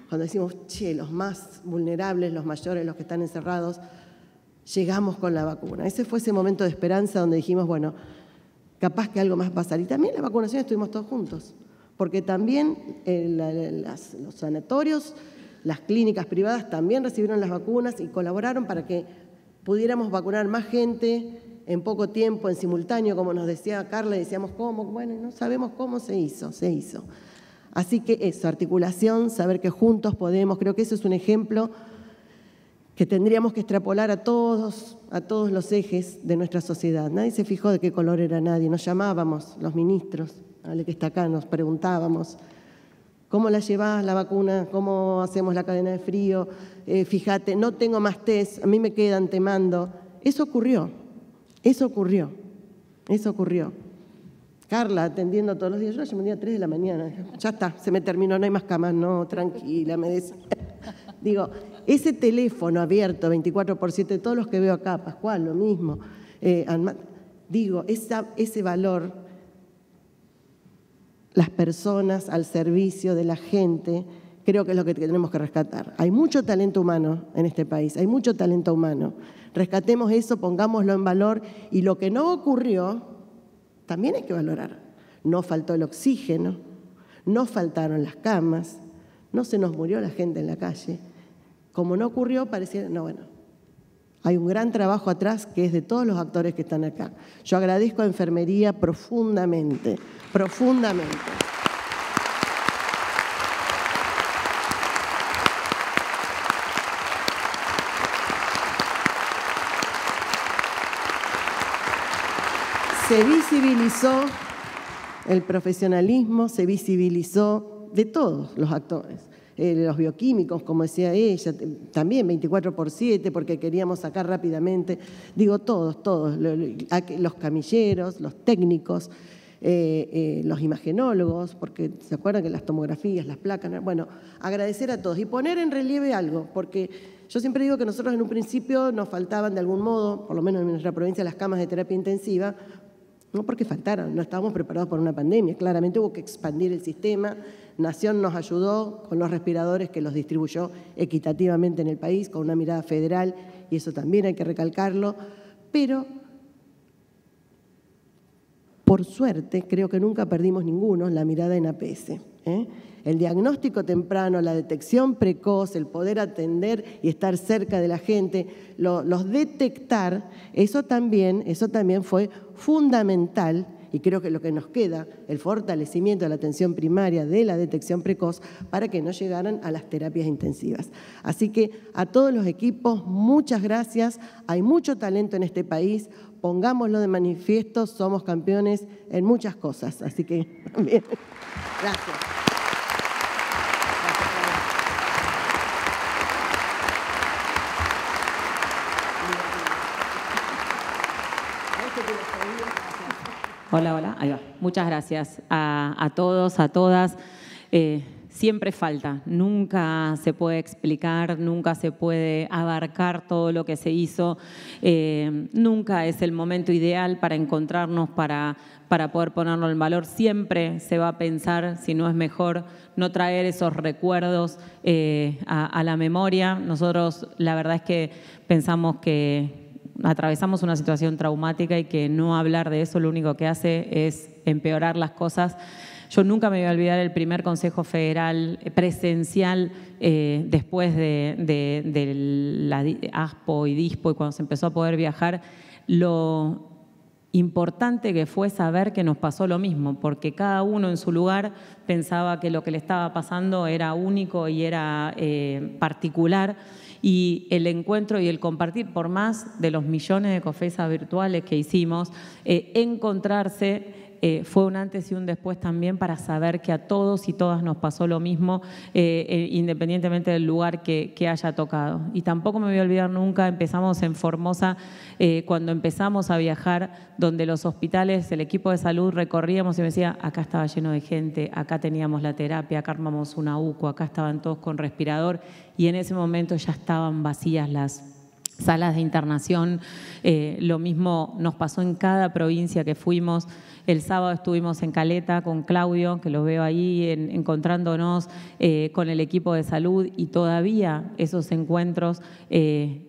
J: Cuando decimos, che, los más vulnerables, los mayores, los que están encerrados, llegamos con la vacuna. Ese fue ese momento de esperanza donde dijimos, bueno, capaz que algo más pasar. Y también la vacunación estuvimos todos juntos, porque también eh, los sanatorios las clínicas privadas también recibieron las vacunas y colaboraron para que pudiéramos vacunar más gente en poco tiempo, en simultáneo, como nos decía Carla, decíamos cómo, bueno, no sabemos cómo se hizo, se hizo. Así que eso, articulación, saber que juntos podemos, creo que eso es un ejemplo que tendríamos que extrapolar a todos, a todos los ejes de nuestra sociedad. Nadie se fijó de qué color era nadie, nos llamábamos los ministros, el que está acá, nos preguntábamos, ¿Cómo la llevas la vacuna? ¿Cómo hacemos la cadena de frío? Eh, fíjate, no tengo más test, a mí me quedan, temando, Eso ocurrió, eso ocurrió, eso ocurrió. Carla atendiendo todos los días, yo me llamé a 3 de la mañana, ya está, se me terminó, no hay más camas, no, tranquila, me decía. *laughs* Digo, ese teléfono abierto 24 por 7, todos los que veo acá, Pascual, lo mismo, eh, digo, ese valor las personas al servicio de la gente, creo que es lo que tenemos que rescatar. Hay mucho talento humano en este país, hay mucho talento humano. Rescatemos eso, pongámoslo en valor y lo que no ocurrió, también hay que valorar. No faltó el oxígeno, no faltaron las camas, no se nos murió la gente en la calle. Como no ocurrió, parecía, no, bueno, hay un gran trabajo atrás que es de todos los actores que están acá. Yo agradezco a Enfermería profundamente, profundamente. Se visibilizó el profesionalismo, se visibilizó de todos los actores. Eh, los bioquímicos, como decía ella, también 24 por 7, porque queríamos sacar rápidamente, digo todos, todos, los camilleros, los técnicos, eh, eh, los imagenólogos, porque se acuerdan que las tomografías, las placas, bueno, agradecer a todos y poner en relieve algo, porque yo siempre digo que nosotros en un principio nos faltaban de algún modo, por lo menos en nuestra provincia, las camas de terapia intensiva, no porque faltaran, no estábamos preparados para una pandemia, claramente hubo que expandir el sistema, Nación nos ayudó con los respiradores que los distribuyó equitativamente en el país, con una mirada federal, y eso también hay que recalcarlo, pero por suerte creo que nunca perdimos ninguno la mirada en APS. ¿eh? El diagnóstico temprano, la detección precoz, el poder atender y estar cerca de la gente, los detectar, eso también, eso también fue fundamental y creo que lo que nos queda, el fortalecimiento de la atención primaria, de la detección precoz, para que no llegaran a las terapias intensivas. Así que a todos los equipos, muchas gracias. Hay mucho talento en este país, pongámoslo de manifiesto, somos campeones en muchas cosas. Así que, también, *laughs* gracias.
I: Hola, hola. Ahí va. Muchas gracias a, todos, a todas. Eh, siempre falta, nunca se puede explicar, nunca se puede abarcar todo lo que se hizo, eh, nunca es el momento ideal para encontrarnos, para, para poder ponerlo en valor. Siempre se va a pensar si no es mejor no traer esos recuerdos eh, a la memoria. Nosotros la verdad es que pensamos que atravesamos una situación traumática y que no hablar de eso lo único que hace es empeorar las cosas. Yo nunca me voy a olvidar el primer Consejo Federal eh, presencial eh, después de, la ASPO y DISPO y cuando se empezó a poder viajar, lo importante que fue saber que nos pasó lo mismo, porque cada uno en su lugar pensaba que lo que le estaba pasando era único y era eh, particular y el encuentro y el compartir, por más de los millones de cofesas virtuales que hicimos, eh, encontrarse eh, fue un antes y un después también para saber que a todos y todas nos pasó lo mismo, eh, eh, independientemente del lugar que, haya tocado. Y tampoco me voy a olvidar nunca, empezamos en Formosa, cuando empezamos a viajar, donde los hospitales, el equipo de salud recorríamos y me decía, acá estaba lleno de gente, acá teníamos la terapia, acá armamos una UCO, acá estaban todos con respirador y en ese momento ya estaban vacías las salas de internación. Eh, lo mismo nos pasó en cada provincia que fuimos. El sábado estuvimos en Caleta con Claudio, que lo veo ahí, encontrándonos eh, con el equipo de salud y todavía esos encuentros eh,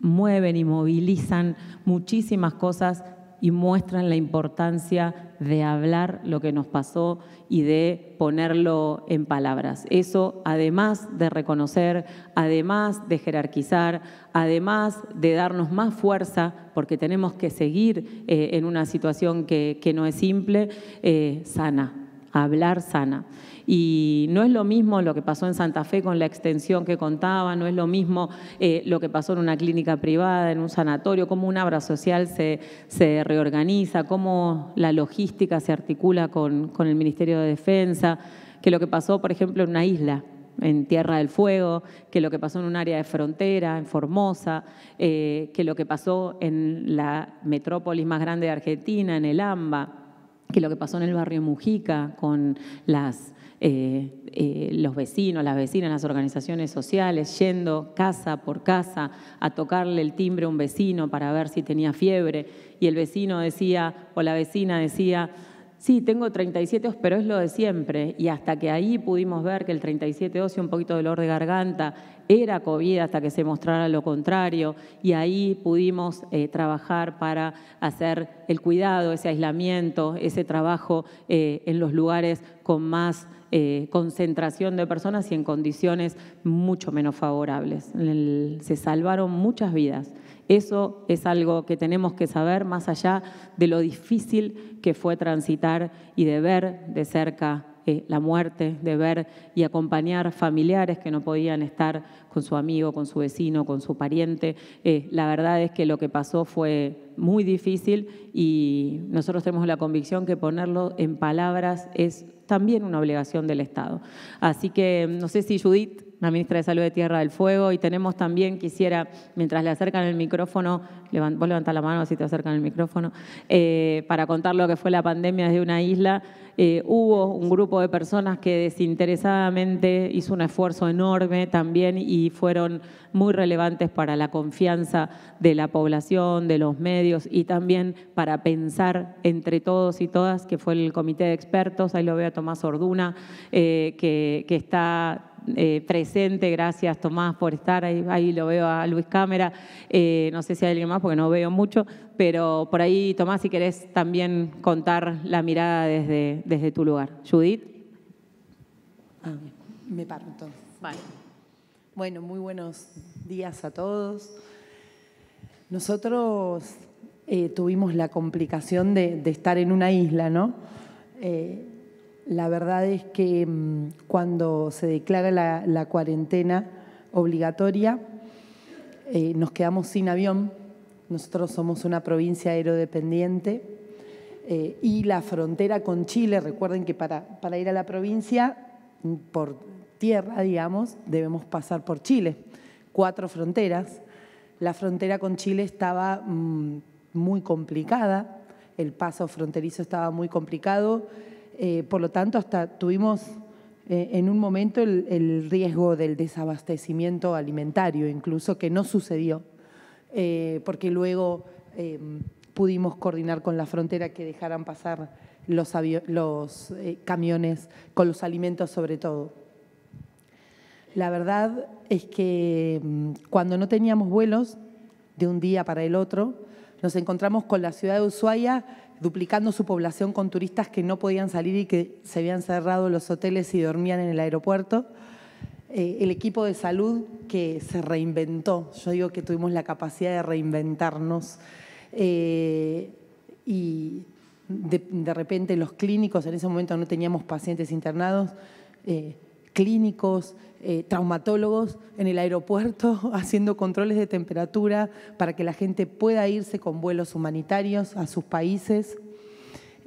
I: mueven y movilizan muchísimas cosas y muestran la importancia de hablar lo que nos pasó y de ponerlo en palabras. Eso, además de reconocer, además de jerarquizar, además de darnos más fuerza, porque tenemos que seguir eh, en una situación que, no es simple, eh, sana hablar sana. Y no es lo mismo lo que pasó en Santa Fe con la extensión que contaba, no es lo mismo eh, lo que pasó en una clínica privada, en un sanatorio, cómo un abrazo social se, reorganiza, cómo la logística se articula con, el Ministerio de Defensa, que lo que pasó, por ejemplo, en una isla en Tierra del Fuego, que lo que pasó en un área de frontera, en Formosa, eh, que lo que pasó en la metrópolis más grande de Argentina, en el AMBA que lo que pasó en el barrio Mujica con las, eh, eh, los vecinos, las vecinas, las organizaciones sociales, yendo casa por casa a tocarle el timbre a un vecino para ver si tenía fiebre y el vecino decía o la vecina decía Sí, tengo 37 pero es lo de siempre. Y hasta que ahí pudimos ver que el 37 y un poquito de dolor de garganta, era COVID hasta que se mostrara lo contrario. Y ahí pudimos eh, trabajar para hacer el cuidado, ese aislamiento, ese trabajo eh, en los lugares con más eh, concentración de personas y en condiciones mucho menos favorables. se salvaron muchas vidas. Eso es algo que tenemos que saber más allá de lo difícil que fue transitar y de ver de cerca eh, la muerte, de ver y acompañar familiares que no podían estar con su amigo, con su vecino, con su pariente. Eh, la verdad es que lo que pasó fue muy difícil y nosotros tenemos la convicción que ponerlo en palabras es también una obligación del Estado. Así que no sé si Judith la ministra de Salud de Tierra del Fuego, y tenemos también, quisiera, mientras le acercan el micrófono, vos levantás la mano si te acercan el micrófono, eh, para contar lo que fue la pandemia desde una isla, eh, hubo un grupo de personas que desinteresadamente hizo un esfuerzo enorme también y fueron muy relevantes para la confianza de la población, de los medios y también para pensar entre todos y todas, que fue el comité de expertos, ahí lo veo a Tomás Orduna, eh, que, que está eh, presente. Gracias, Tomás, por estar ahí. Ahí lo veo a Luis Cámara. Eh, no sé si hay alguien más porque no veo mucho, pero por ahí, Tomás, si querés también contar la mirada desde, desde tu lugar. Judith. Ah,
F: me parto. Bueno, muy buenos días a todos. Nosotros eh, tuvimos la complicación de, estar en una isla, ¿no? La verdad es que mm, cuando se declara la, cuarentena obligatoria, eh, nos quedamos sin avión. Nosotros somos una provincia aerodependiente eh, y la frontera con Chile, recuerden que para, para ir a la provincia mm, por tierra, digamos, debemos pasar por Chile, cuatro fronteras. La frontera con Chile estaba mm, muy complicada, el paso fronterizo estaba muy complicado eh, por lo tanto, hasta tuvimos eh, en un momento el, riesgo del desabastecimiento alimentario, incluso que no sucedió, eh, porque luego em, pudimos coordinar con la frontera que dejaran pasar los, los camiones con los alimentos sobre todo. La verdad es que em, cuando no teníamos vuelos, de un día para el otro, nos encontramos con la ciudad de Ushuaia duplicando su población con turistas que no podían salir y que se habían cerrado los hoteles y dormían en el aeropuerto. Eh, el equipo de salud que se reinventó, yo digo que tuvimos la capacidad de reinventarnos eh, y de, repente los clínicos, en ese momento no teníamos pacientes internados, eh, clínicos, eh, traumatólogos en el aeropuerto *laughs* haciendo controles de temperatura para que la gente pueda irse con vuelos humanitarios a sus países.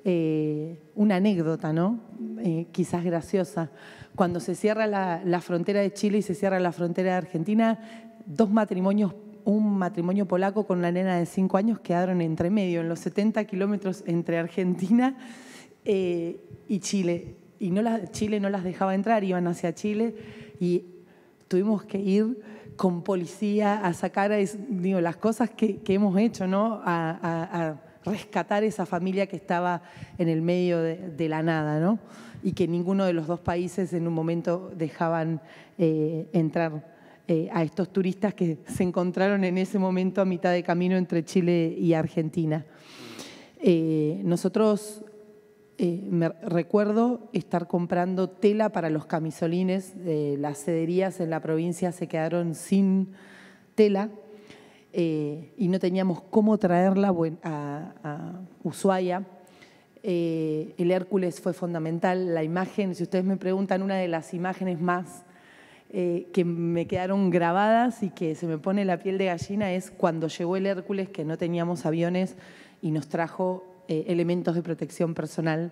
F: Eh, una anécdota, ¿no? Eh, quizás graciosa. Cuando se cierra la, frontera de Chile y se cierra la frontera de Argentina, dos matrimonios un matrimonio polaco con una nena de cinco años quedaron entre medio, en los 70 kilómetros entre Argentina y Chile. Y no Chile no las dejaba entrar, iban hacia Chile y tuvimos que ir con policía a sacar las cosas que, hemos hecho, ¿no? A, rescatar esa familia que estaba en el medio de, la nada, ¿no? Y que ninguno de los dos países en un momento dejaban eh, entrar eh, a estos turistas que se encontraron en ese momento a mitad de camino entre Chile y Argentina. Eh, nosotros eh, me recuerdo estar comprando tela para los camisolines. las cederías en la provincia se quedaron sin tela eh, y no teníamos cómo traerla a Ushuaia. Eh, el Hércules fue fundamental. La imagen, si ustedes me preguntan, una de las imágenes más que me quedaron grabadas y que se me pone la piel de gallina es cuando llegó el Hércules, que no teníamos aviones y nos trajo eh, elementos de protección personal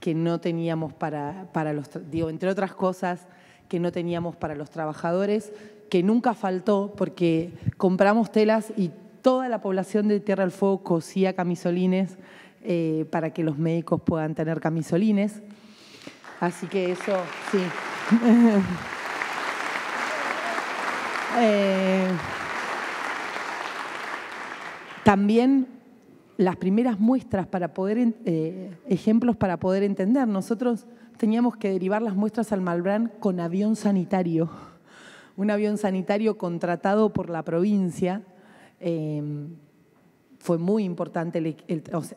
F: que no teníamos para, para los, digo, entre otras cosas, que no teníamos para los trabajadores, que nunca faltó porque compramos telas y toda la población de Tierra del Fuego cosía camisolines eh, para que los médicos puedan tener camisolines. Así que eso, sí. *laughs* Eh, también las primeras muestras para poder, eh, ejemplos para poder entender. Nosotros teníamos que derivar las muestras al Malbrán con avión sanitario, *laughs* un avión sanitario contratado por la provincia. Em, fue muy importante,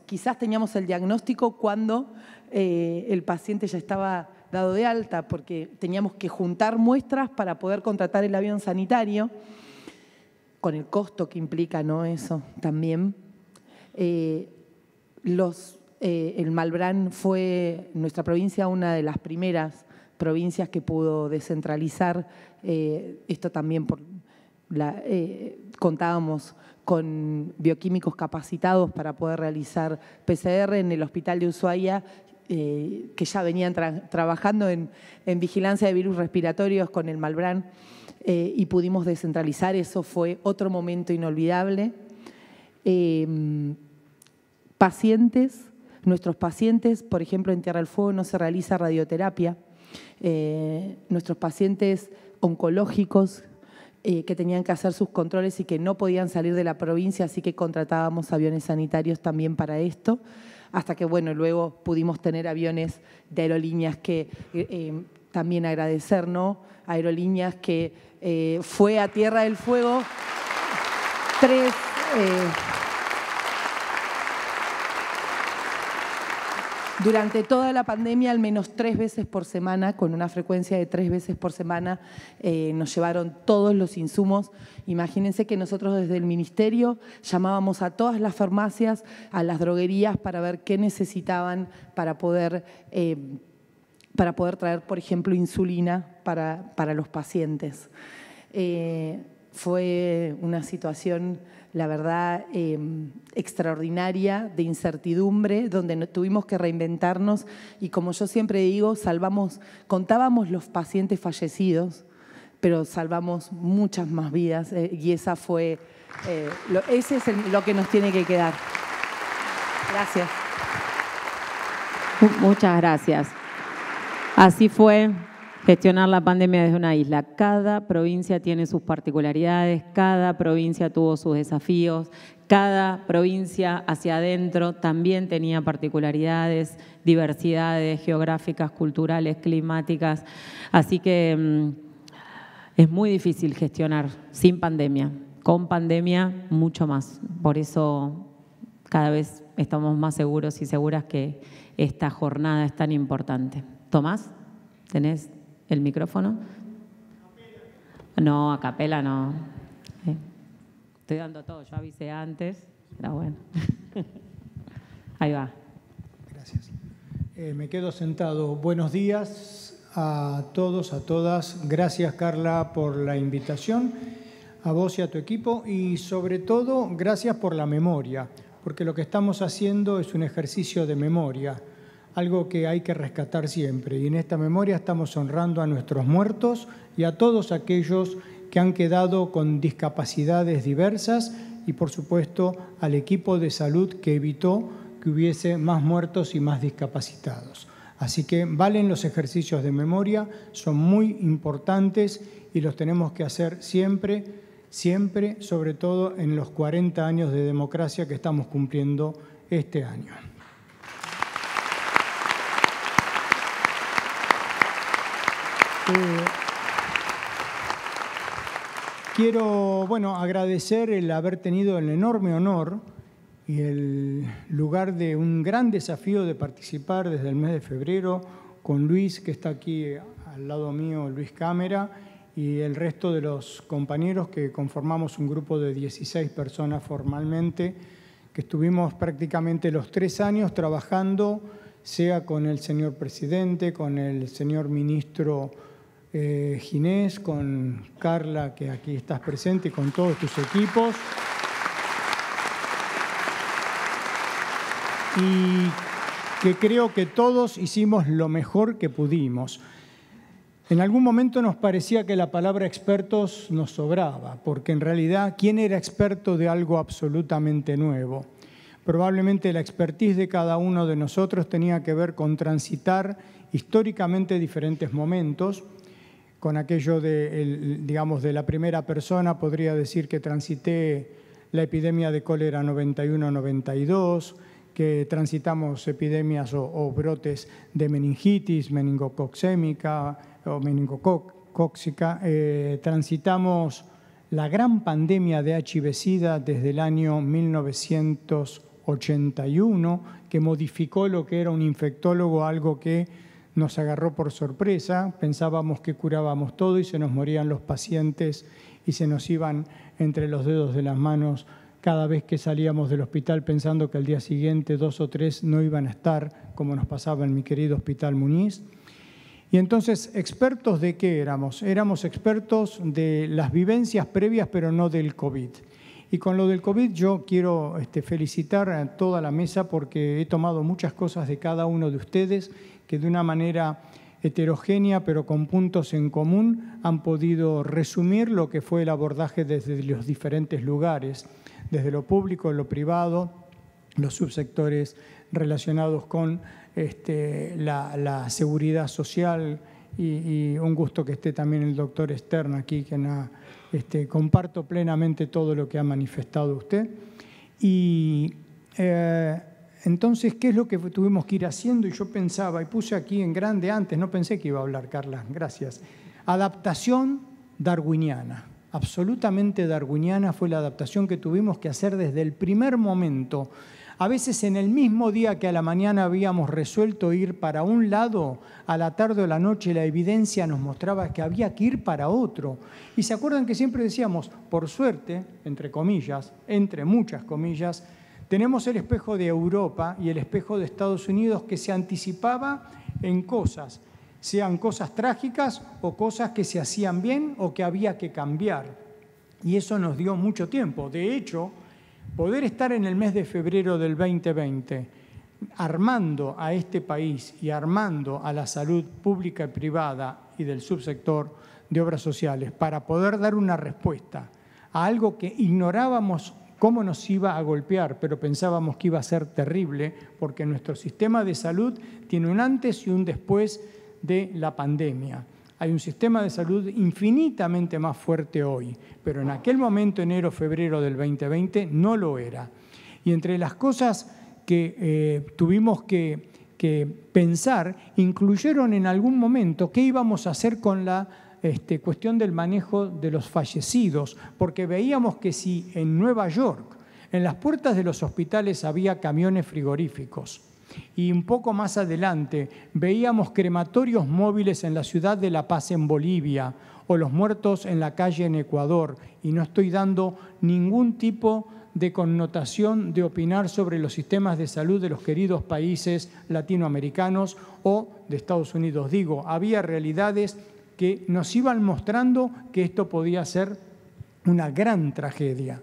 F: quizás teníamos el diagnóstico cuando eh, el paciente ya estaba dado de alta, porque teníamos que juntar muestras para poder contratar el avión sanitario, con el costo que implica ¿no? eso también. Eh, eh, el Malbrán fue nuestra provincia una de las primeras provincias que pudo descentralizar. Eh, esto también contábamos con bioquímicos capacitados para poder realizar PCR en el hospital de Ushuaia que ya venían trabajando en, vigilancia de virus respiratorios con el Malbrán y pudimos descentralizar. Eso fue otro momento inolvidable pacientes, nuestros pacientes, por ejemplo, en Tierra del Fuego no se realiza radioterapia, eh, nuestros pacientes oncológicos eh, que tenían que hacer sus controles y que no podían salir de la provincia, así que contratábamos aviones sanitarios también para esto, hasta que bueno, luego pudimos tener aviones de aerolíneas que eh, también agradecer, ¿no? Aerolíneas que fue a Tierra del Fuego tres durante toda la pandemia al menos tres veces por semana, con una frecuencia de tres veces por semana, eh, nos llevaron todos los insumos. Imagínense que nosotros desde el ministerio llamábamos a todas las farmacias, a las droguerías para ver qué necesitaban para poder... Eh, para poder traer, por ejemplo, insulina para, para los pacientes. Eh, fue una situación, la verdad, em, extraordinaria, de incertidumbre, donde tuvimos que reinventarnos y como yo siempre digo, salvamos, contábamos los pacientes fallecidos, pero salvamos muchas más vidas eh, y esa fue, eh, ese es lo que nos tiene que quedar.
I: Gracias. Muchas gracias. Así fue Gestionar la pandemia desde una isla. Cada provincia tiene sus particularidades, cada provincia tuvo sus desafíos, cada provincia hacia adentro también tenía particularidades, diversidades geográficas, culturales, climáticas. Así que mm, es muy difícil gestionar sin pandemia. Con pandemia, mucho más. Por eso cada vez estamos más seguros y seguras que esta jornada es tan importante. Tomás, ¿tenés el micrófono. No, a capela no. Eh, estoy dando todo, yo avisé antes, pero bueno. *laughs*
E: Ahí va. Gracias. Eh, me quedo sentado. Buenos días a todos, a todas. Gracias, Carla, por la invitación, a vos y a tu equipo, y sobre todo, gracias por la memoria, porque lo que estamos haciendo es un ejercicio de memoria algo que hay que rescatar siempre. Y en esta memoria estamos honrando a nuestros muertos y a todos aquellos que han quedado con discapacidades diversas y por supuesto al equipo de salud que evitó que hubiese más muertos y más discapacitados. Así que valen los ejercicios de memoria, son muy importantes y los tenemos que hacer siempre, siempre, sobre todo en los 40 años de democracia que estamos cumpliendo este año. quiero, bueno, agradecer el haber tenido el enorme honor y el lugar de un gran desafío de participar desde el mes de febrero con Luis, que está aquí al lado mío, Luis Cámara, y el resto de los compañeros que conformamos un grupo de 16 personas formalmente, que estuvimos prácticamente los tres años trabajando, sea con el señor presidente, con el señor ministro eh, Ginés, con Carla, que aquí estás presente, y con todos tus equipos. Y que creo que todos hicimos lo mejor que pudimos. En algún momento nos parecía que la palabra expertos nos sobraba, porque en realidad, ¿quién era experto de algo absolutamente nuevo? Probablemente la expertise de cada uno de nosotros tenía que ver con transitar históricamente diferentes momentos, con aquello de, digamos, de la primera persona, podría decir que transité la epidemia de cólera 91-92, que transitamos epidemias o, brotes de meningitis, meningocoxémica o meningocóxica, eh, transitamos la gran pandemia de HIV-Sida desde el año 1981, que modificó lo que era un infectólogo, algo que nos agarró por sorpresa, pensábamos que curábamos todo y se nos morían los pacientes y se nos iban entre los dedos de las manos cada vez que salíamos del hospital pensando que al día siguiente dos o tres no iban a estar, como nos pasaba en mi querido Hospital Muñiz. Y entonces, ¿expertos de qué éramos? Éramos expertos de las vivencias previas, pero no del COVID. Y con lo del COVID yo quiero este, felicitar a toda la mesa porque he tomado muchas cosas de cada uno de ustedes que de una manera heterogénea pero con puntos en común han podido resumir lo que fue el abordaje desde los diferentes lugares, desde lo público, lo privado, los subsectores relacionados con este, la, seguridad social y, un gusto que esté también el doctor Stern aquí, que este, comparto plenamente todo lo que ha manifestado usted. Y eh, entonces, ¿qué es lo que tuvimos que ir haciendo? Y yo pensaba, y puse aquí en grande antes, no pensé que iba a hablar, Carla, gracias. Adaptación darwiniana, absolutamente darwiniana fue la adaptación que tuvimos que hacer desde el primer momento. A veces en el mismo día que a la mañana habíamos resuelto ir para un lado, a la tarde o la noche la evidencia nos mostraba que había que ir para otro. Y se acuerdan que siempre decíamos, por suerte, entre comillas, entre muchas comillas, tenemos el espejo de Europa y el espejo de Estados Unidos que se anticipaba en cosas, sean cosas trágicas o cosas que se hacían bien o que había que cambiar. Y eso nos dio mucho tiempo. De hecho, poder estar en el mes de febrero del 2020 armando a este país y armando a la salud pública y privada y del subsector de obras sociales para poder dar una respuesta a algo que ignorábamos cómo nos iba a golpear, pero pensábamos que iba a ser terrible porque nuestro sistema de salud tiene un antes y un después de la pandemia. Hay un sistema de salud infinitamente más fuerte hoy, pero en aquel momento, enero, febrero del 2020, no lo era. Y entre las cosas que eh, tuvimos que, que pensar, incluyeron en algún momento qué íbamos a hacer con la este, cuestión del manejo de los fallecidos, porque veíamos que si en Nueva York, en las puertas de los hospitales había camiones frigoríficos, y un poco más adelante veíamos crematorios móviles en la ciudad de La Paz en Bolivia o los muertos en la calle en Ecuador. Y no estoy dando ningún tipo de connotación de opinar sobre los sistemas de salud de los queridos países latinoamericanos o de Estados Unidos. Digo, había realidades que nos iban mostrando que esto podía ser una gran tragedia.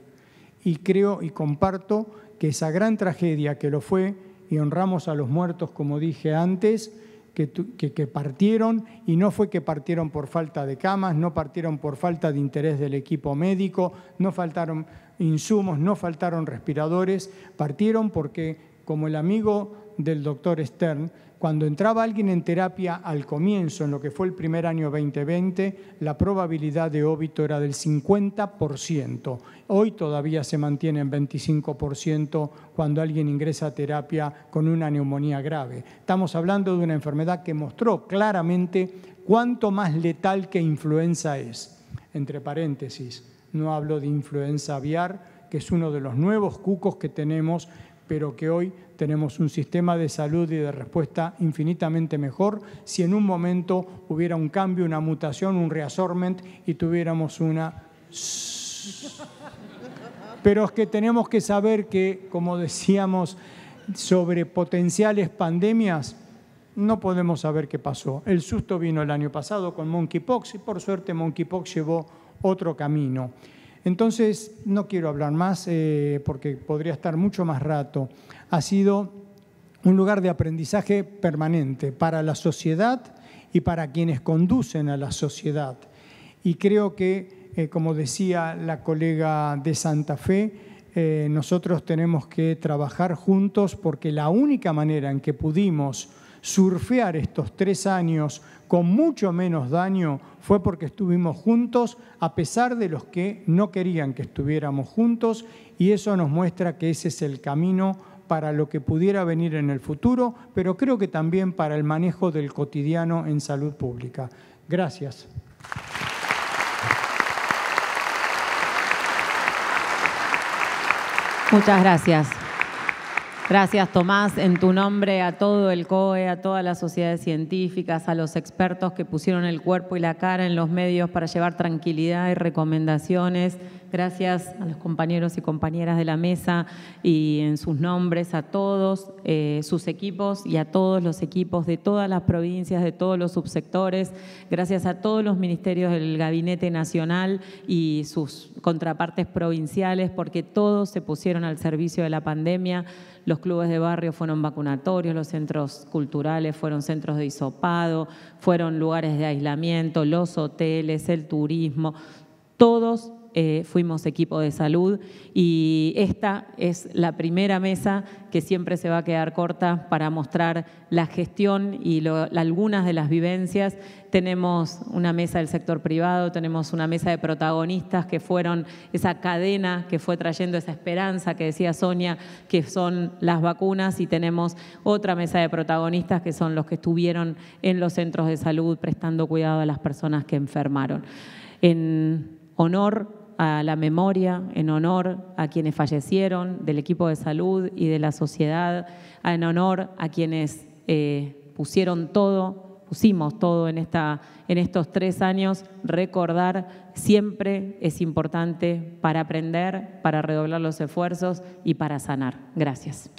E: Y creo y comparto que esa gran tragedia que lo fue, y honramos a los muertos, como dije antes, que, partieron, y no fue que partieron por falta de camas, no partieron por falta de interés del equipo médico, no faltaron insumos, no faltaron respiradores, partieron porque, como el amigo del doctor Stern, cuando entraba alguien en terapia al comienzo, en lo que fue el primer año 2020, la probabilidad de óbito era del 50%. Hoy todavía se mantiene en 25% cuando alguien ingresa a terapia con una neumonía grave. Estamos hablando de una enfermedad que mostró claramente cuánto más letal que influenza es. Entre paréntesis, no hablo de influenza aviar, que es uno de los nuevos cucos que tenemos, pero que hoy tenemos un sistema de salud y de respuesta infinitamente mejor si en un momento hubiera un cambio, una mutación, un reassortment y tuviéramos una... *laughs* Pero es que tenemos que saber que, como decíamos, sobre potenciales pandemias, no podemos saber qué pasó. El susto vino el año pasado con monkeypox y por suerte monkeypox llevó otro camino. Entonces, no quiero hablar más eh, porque podría estar mucho más rato. Ha sido un lugar de aprendizaje permanente para la sociedad y para quienes conducen a la sociedad. Y creo que, eh, como decía la colega de Santa Fe, eh, nosotros tenemos que trabajar juntos porque la única manera en que pudimos surfear estos tres años con mucho menos daño fue porque estuvimos juntos, a pesar de los que no querían que estuviéramos juntos, y eso nos muestra que ese es el camino para lo que pudiera venir en el futuro, pero creo que también para el manejo del cotidiano en salud pública. Gracias. Muchas gracias. Gracias
I: Tomás, en tu nombre a todo el COE, a todas las sociedades científicas, a los expertos que pusieron el cuerpo y la cara en los medios para llevar tranquilidad y recomendaciones. Gracias a los compañeros y compañeras de la mesa y en sus nombres a todos, eh, sus equipos y a todos los equipos de todas las provincias, de todos los subsectores. Gracias a todos los ministerios del Gabinete Nacional y sus contrapartes provinciales porque todos se pusieron al servicio de la pandemia los clubes de barrio fueron vacunatorios, los centros culturales fueron centros de hisopado, fueron lugares de aislamiento, los hoteles, el turismo, todos eh, fuimos equipo de salud y esta es la primera mesa que siempre se va a quedar corta para mostrar la gestión y algunas de las vivencias. Tenemos una mesa del sector privado, tenemos una mesa de protagonistas que fueron esa cadena que fue trayendo esa esperanza que decía Sonia, que son las vacunas y tenemos otra mesa de protagonistas que son los que estuvieron en los centros de salud prestando cuidado a las personas que enfermaron. En honor a la memoria, en honor a quienes fallecieron, del equipo de salud y de la sociedad, en honor a quienes eh, pusieron todo, pusimos todo esta, en estos tres años. Recordar siempre es importante para aprender, para redoblar los esfuerzos y para sanar. Gracias.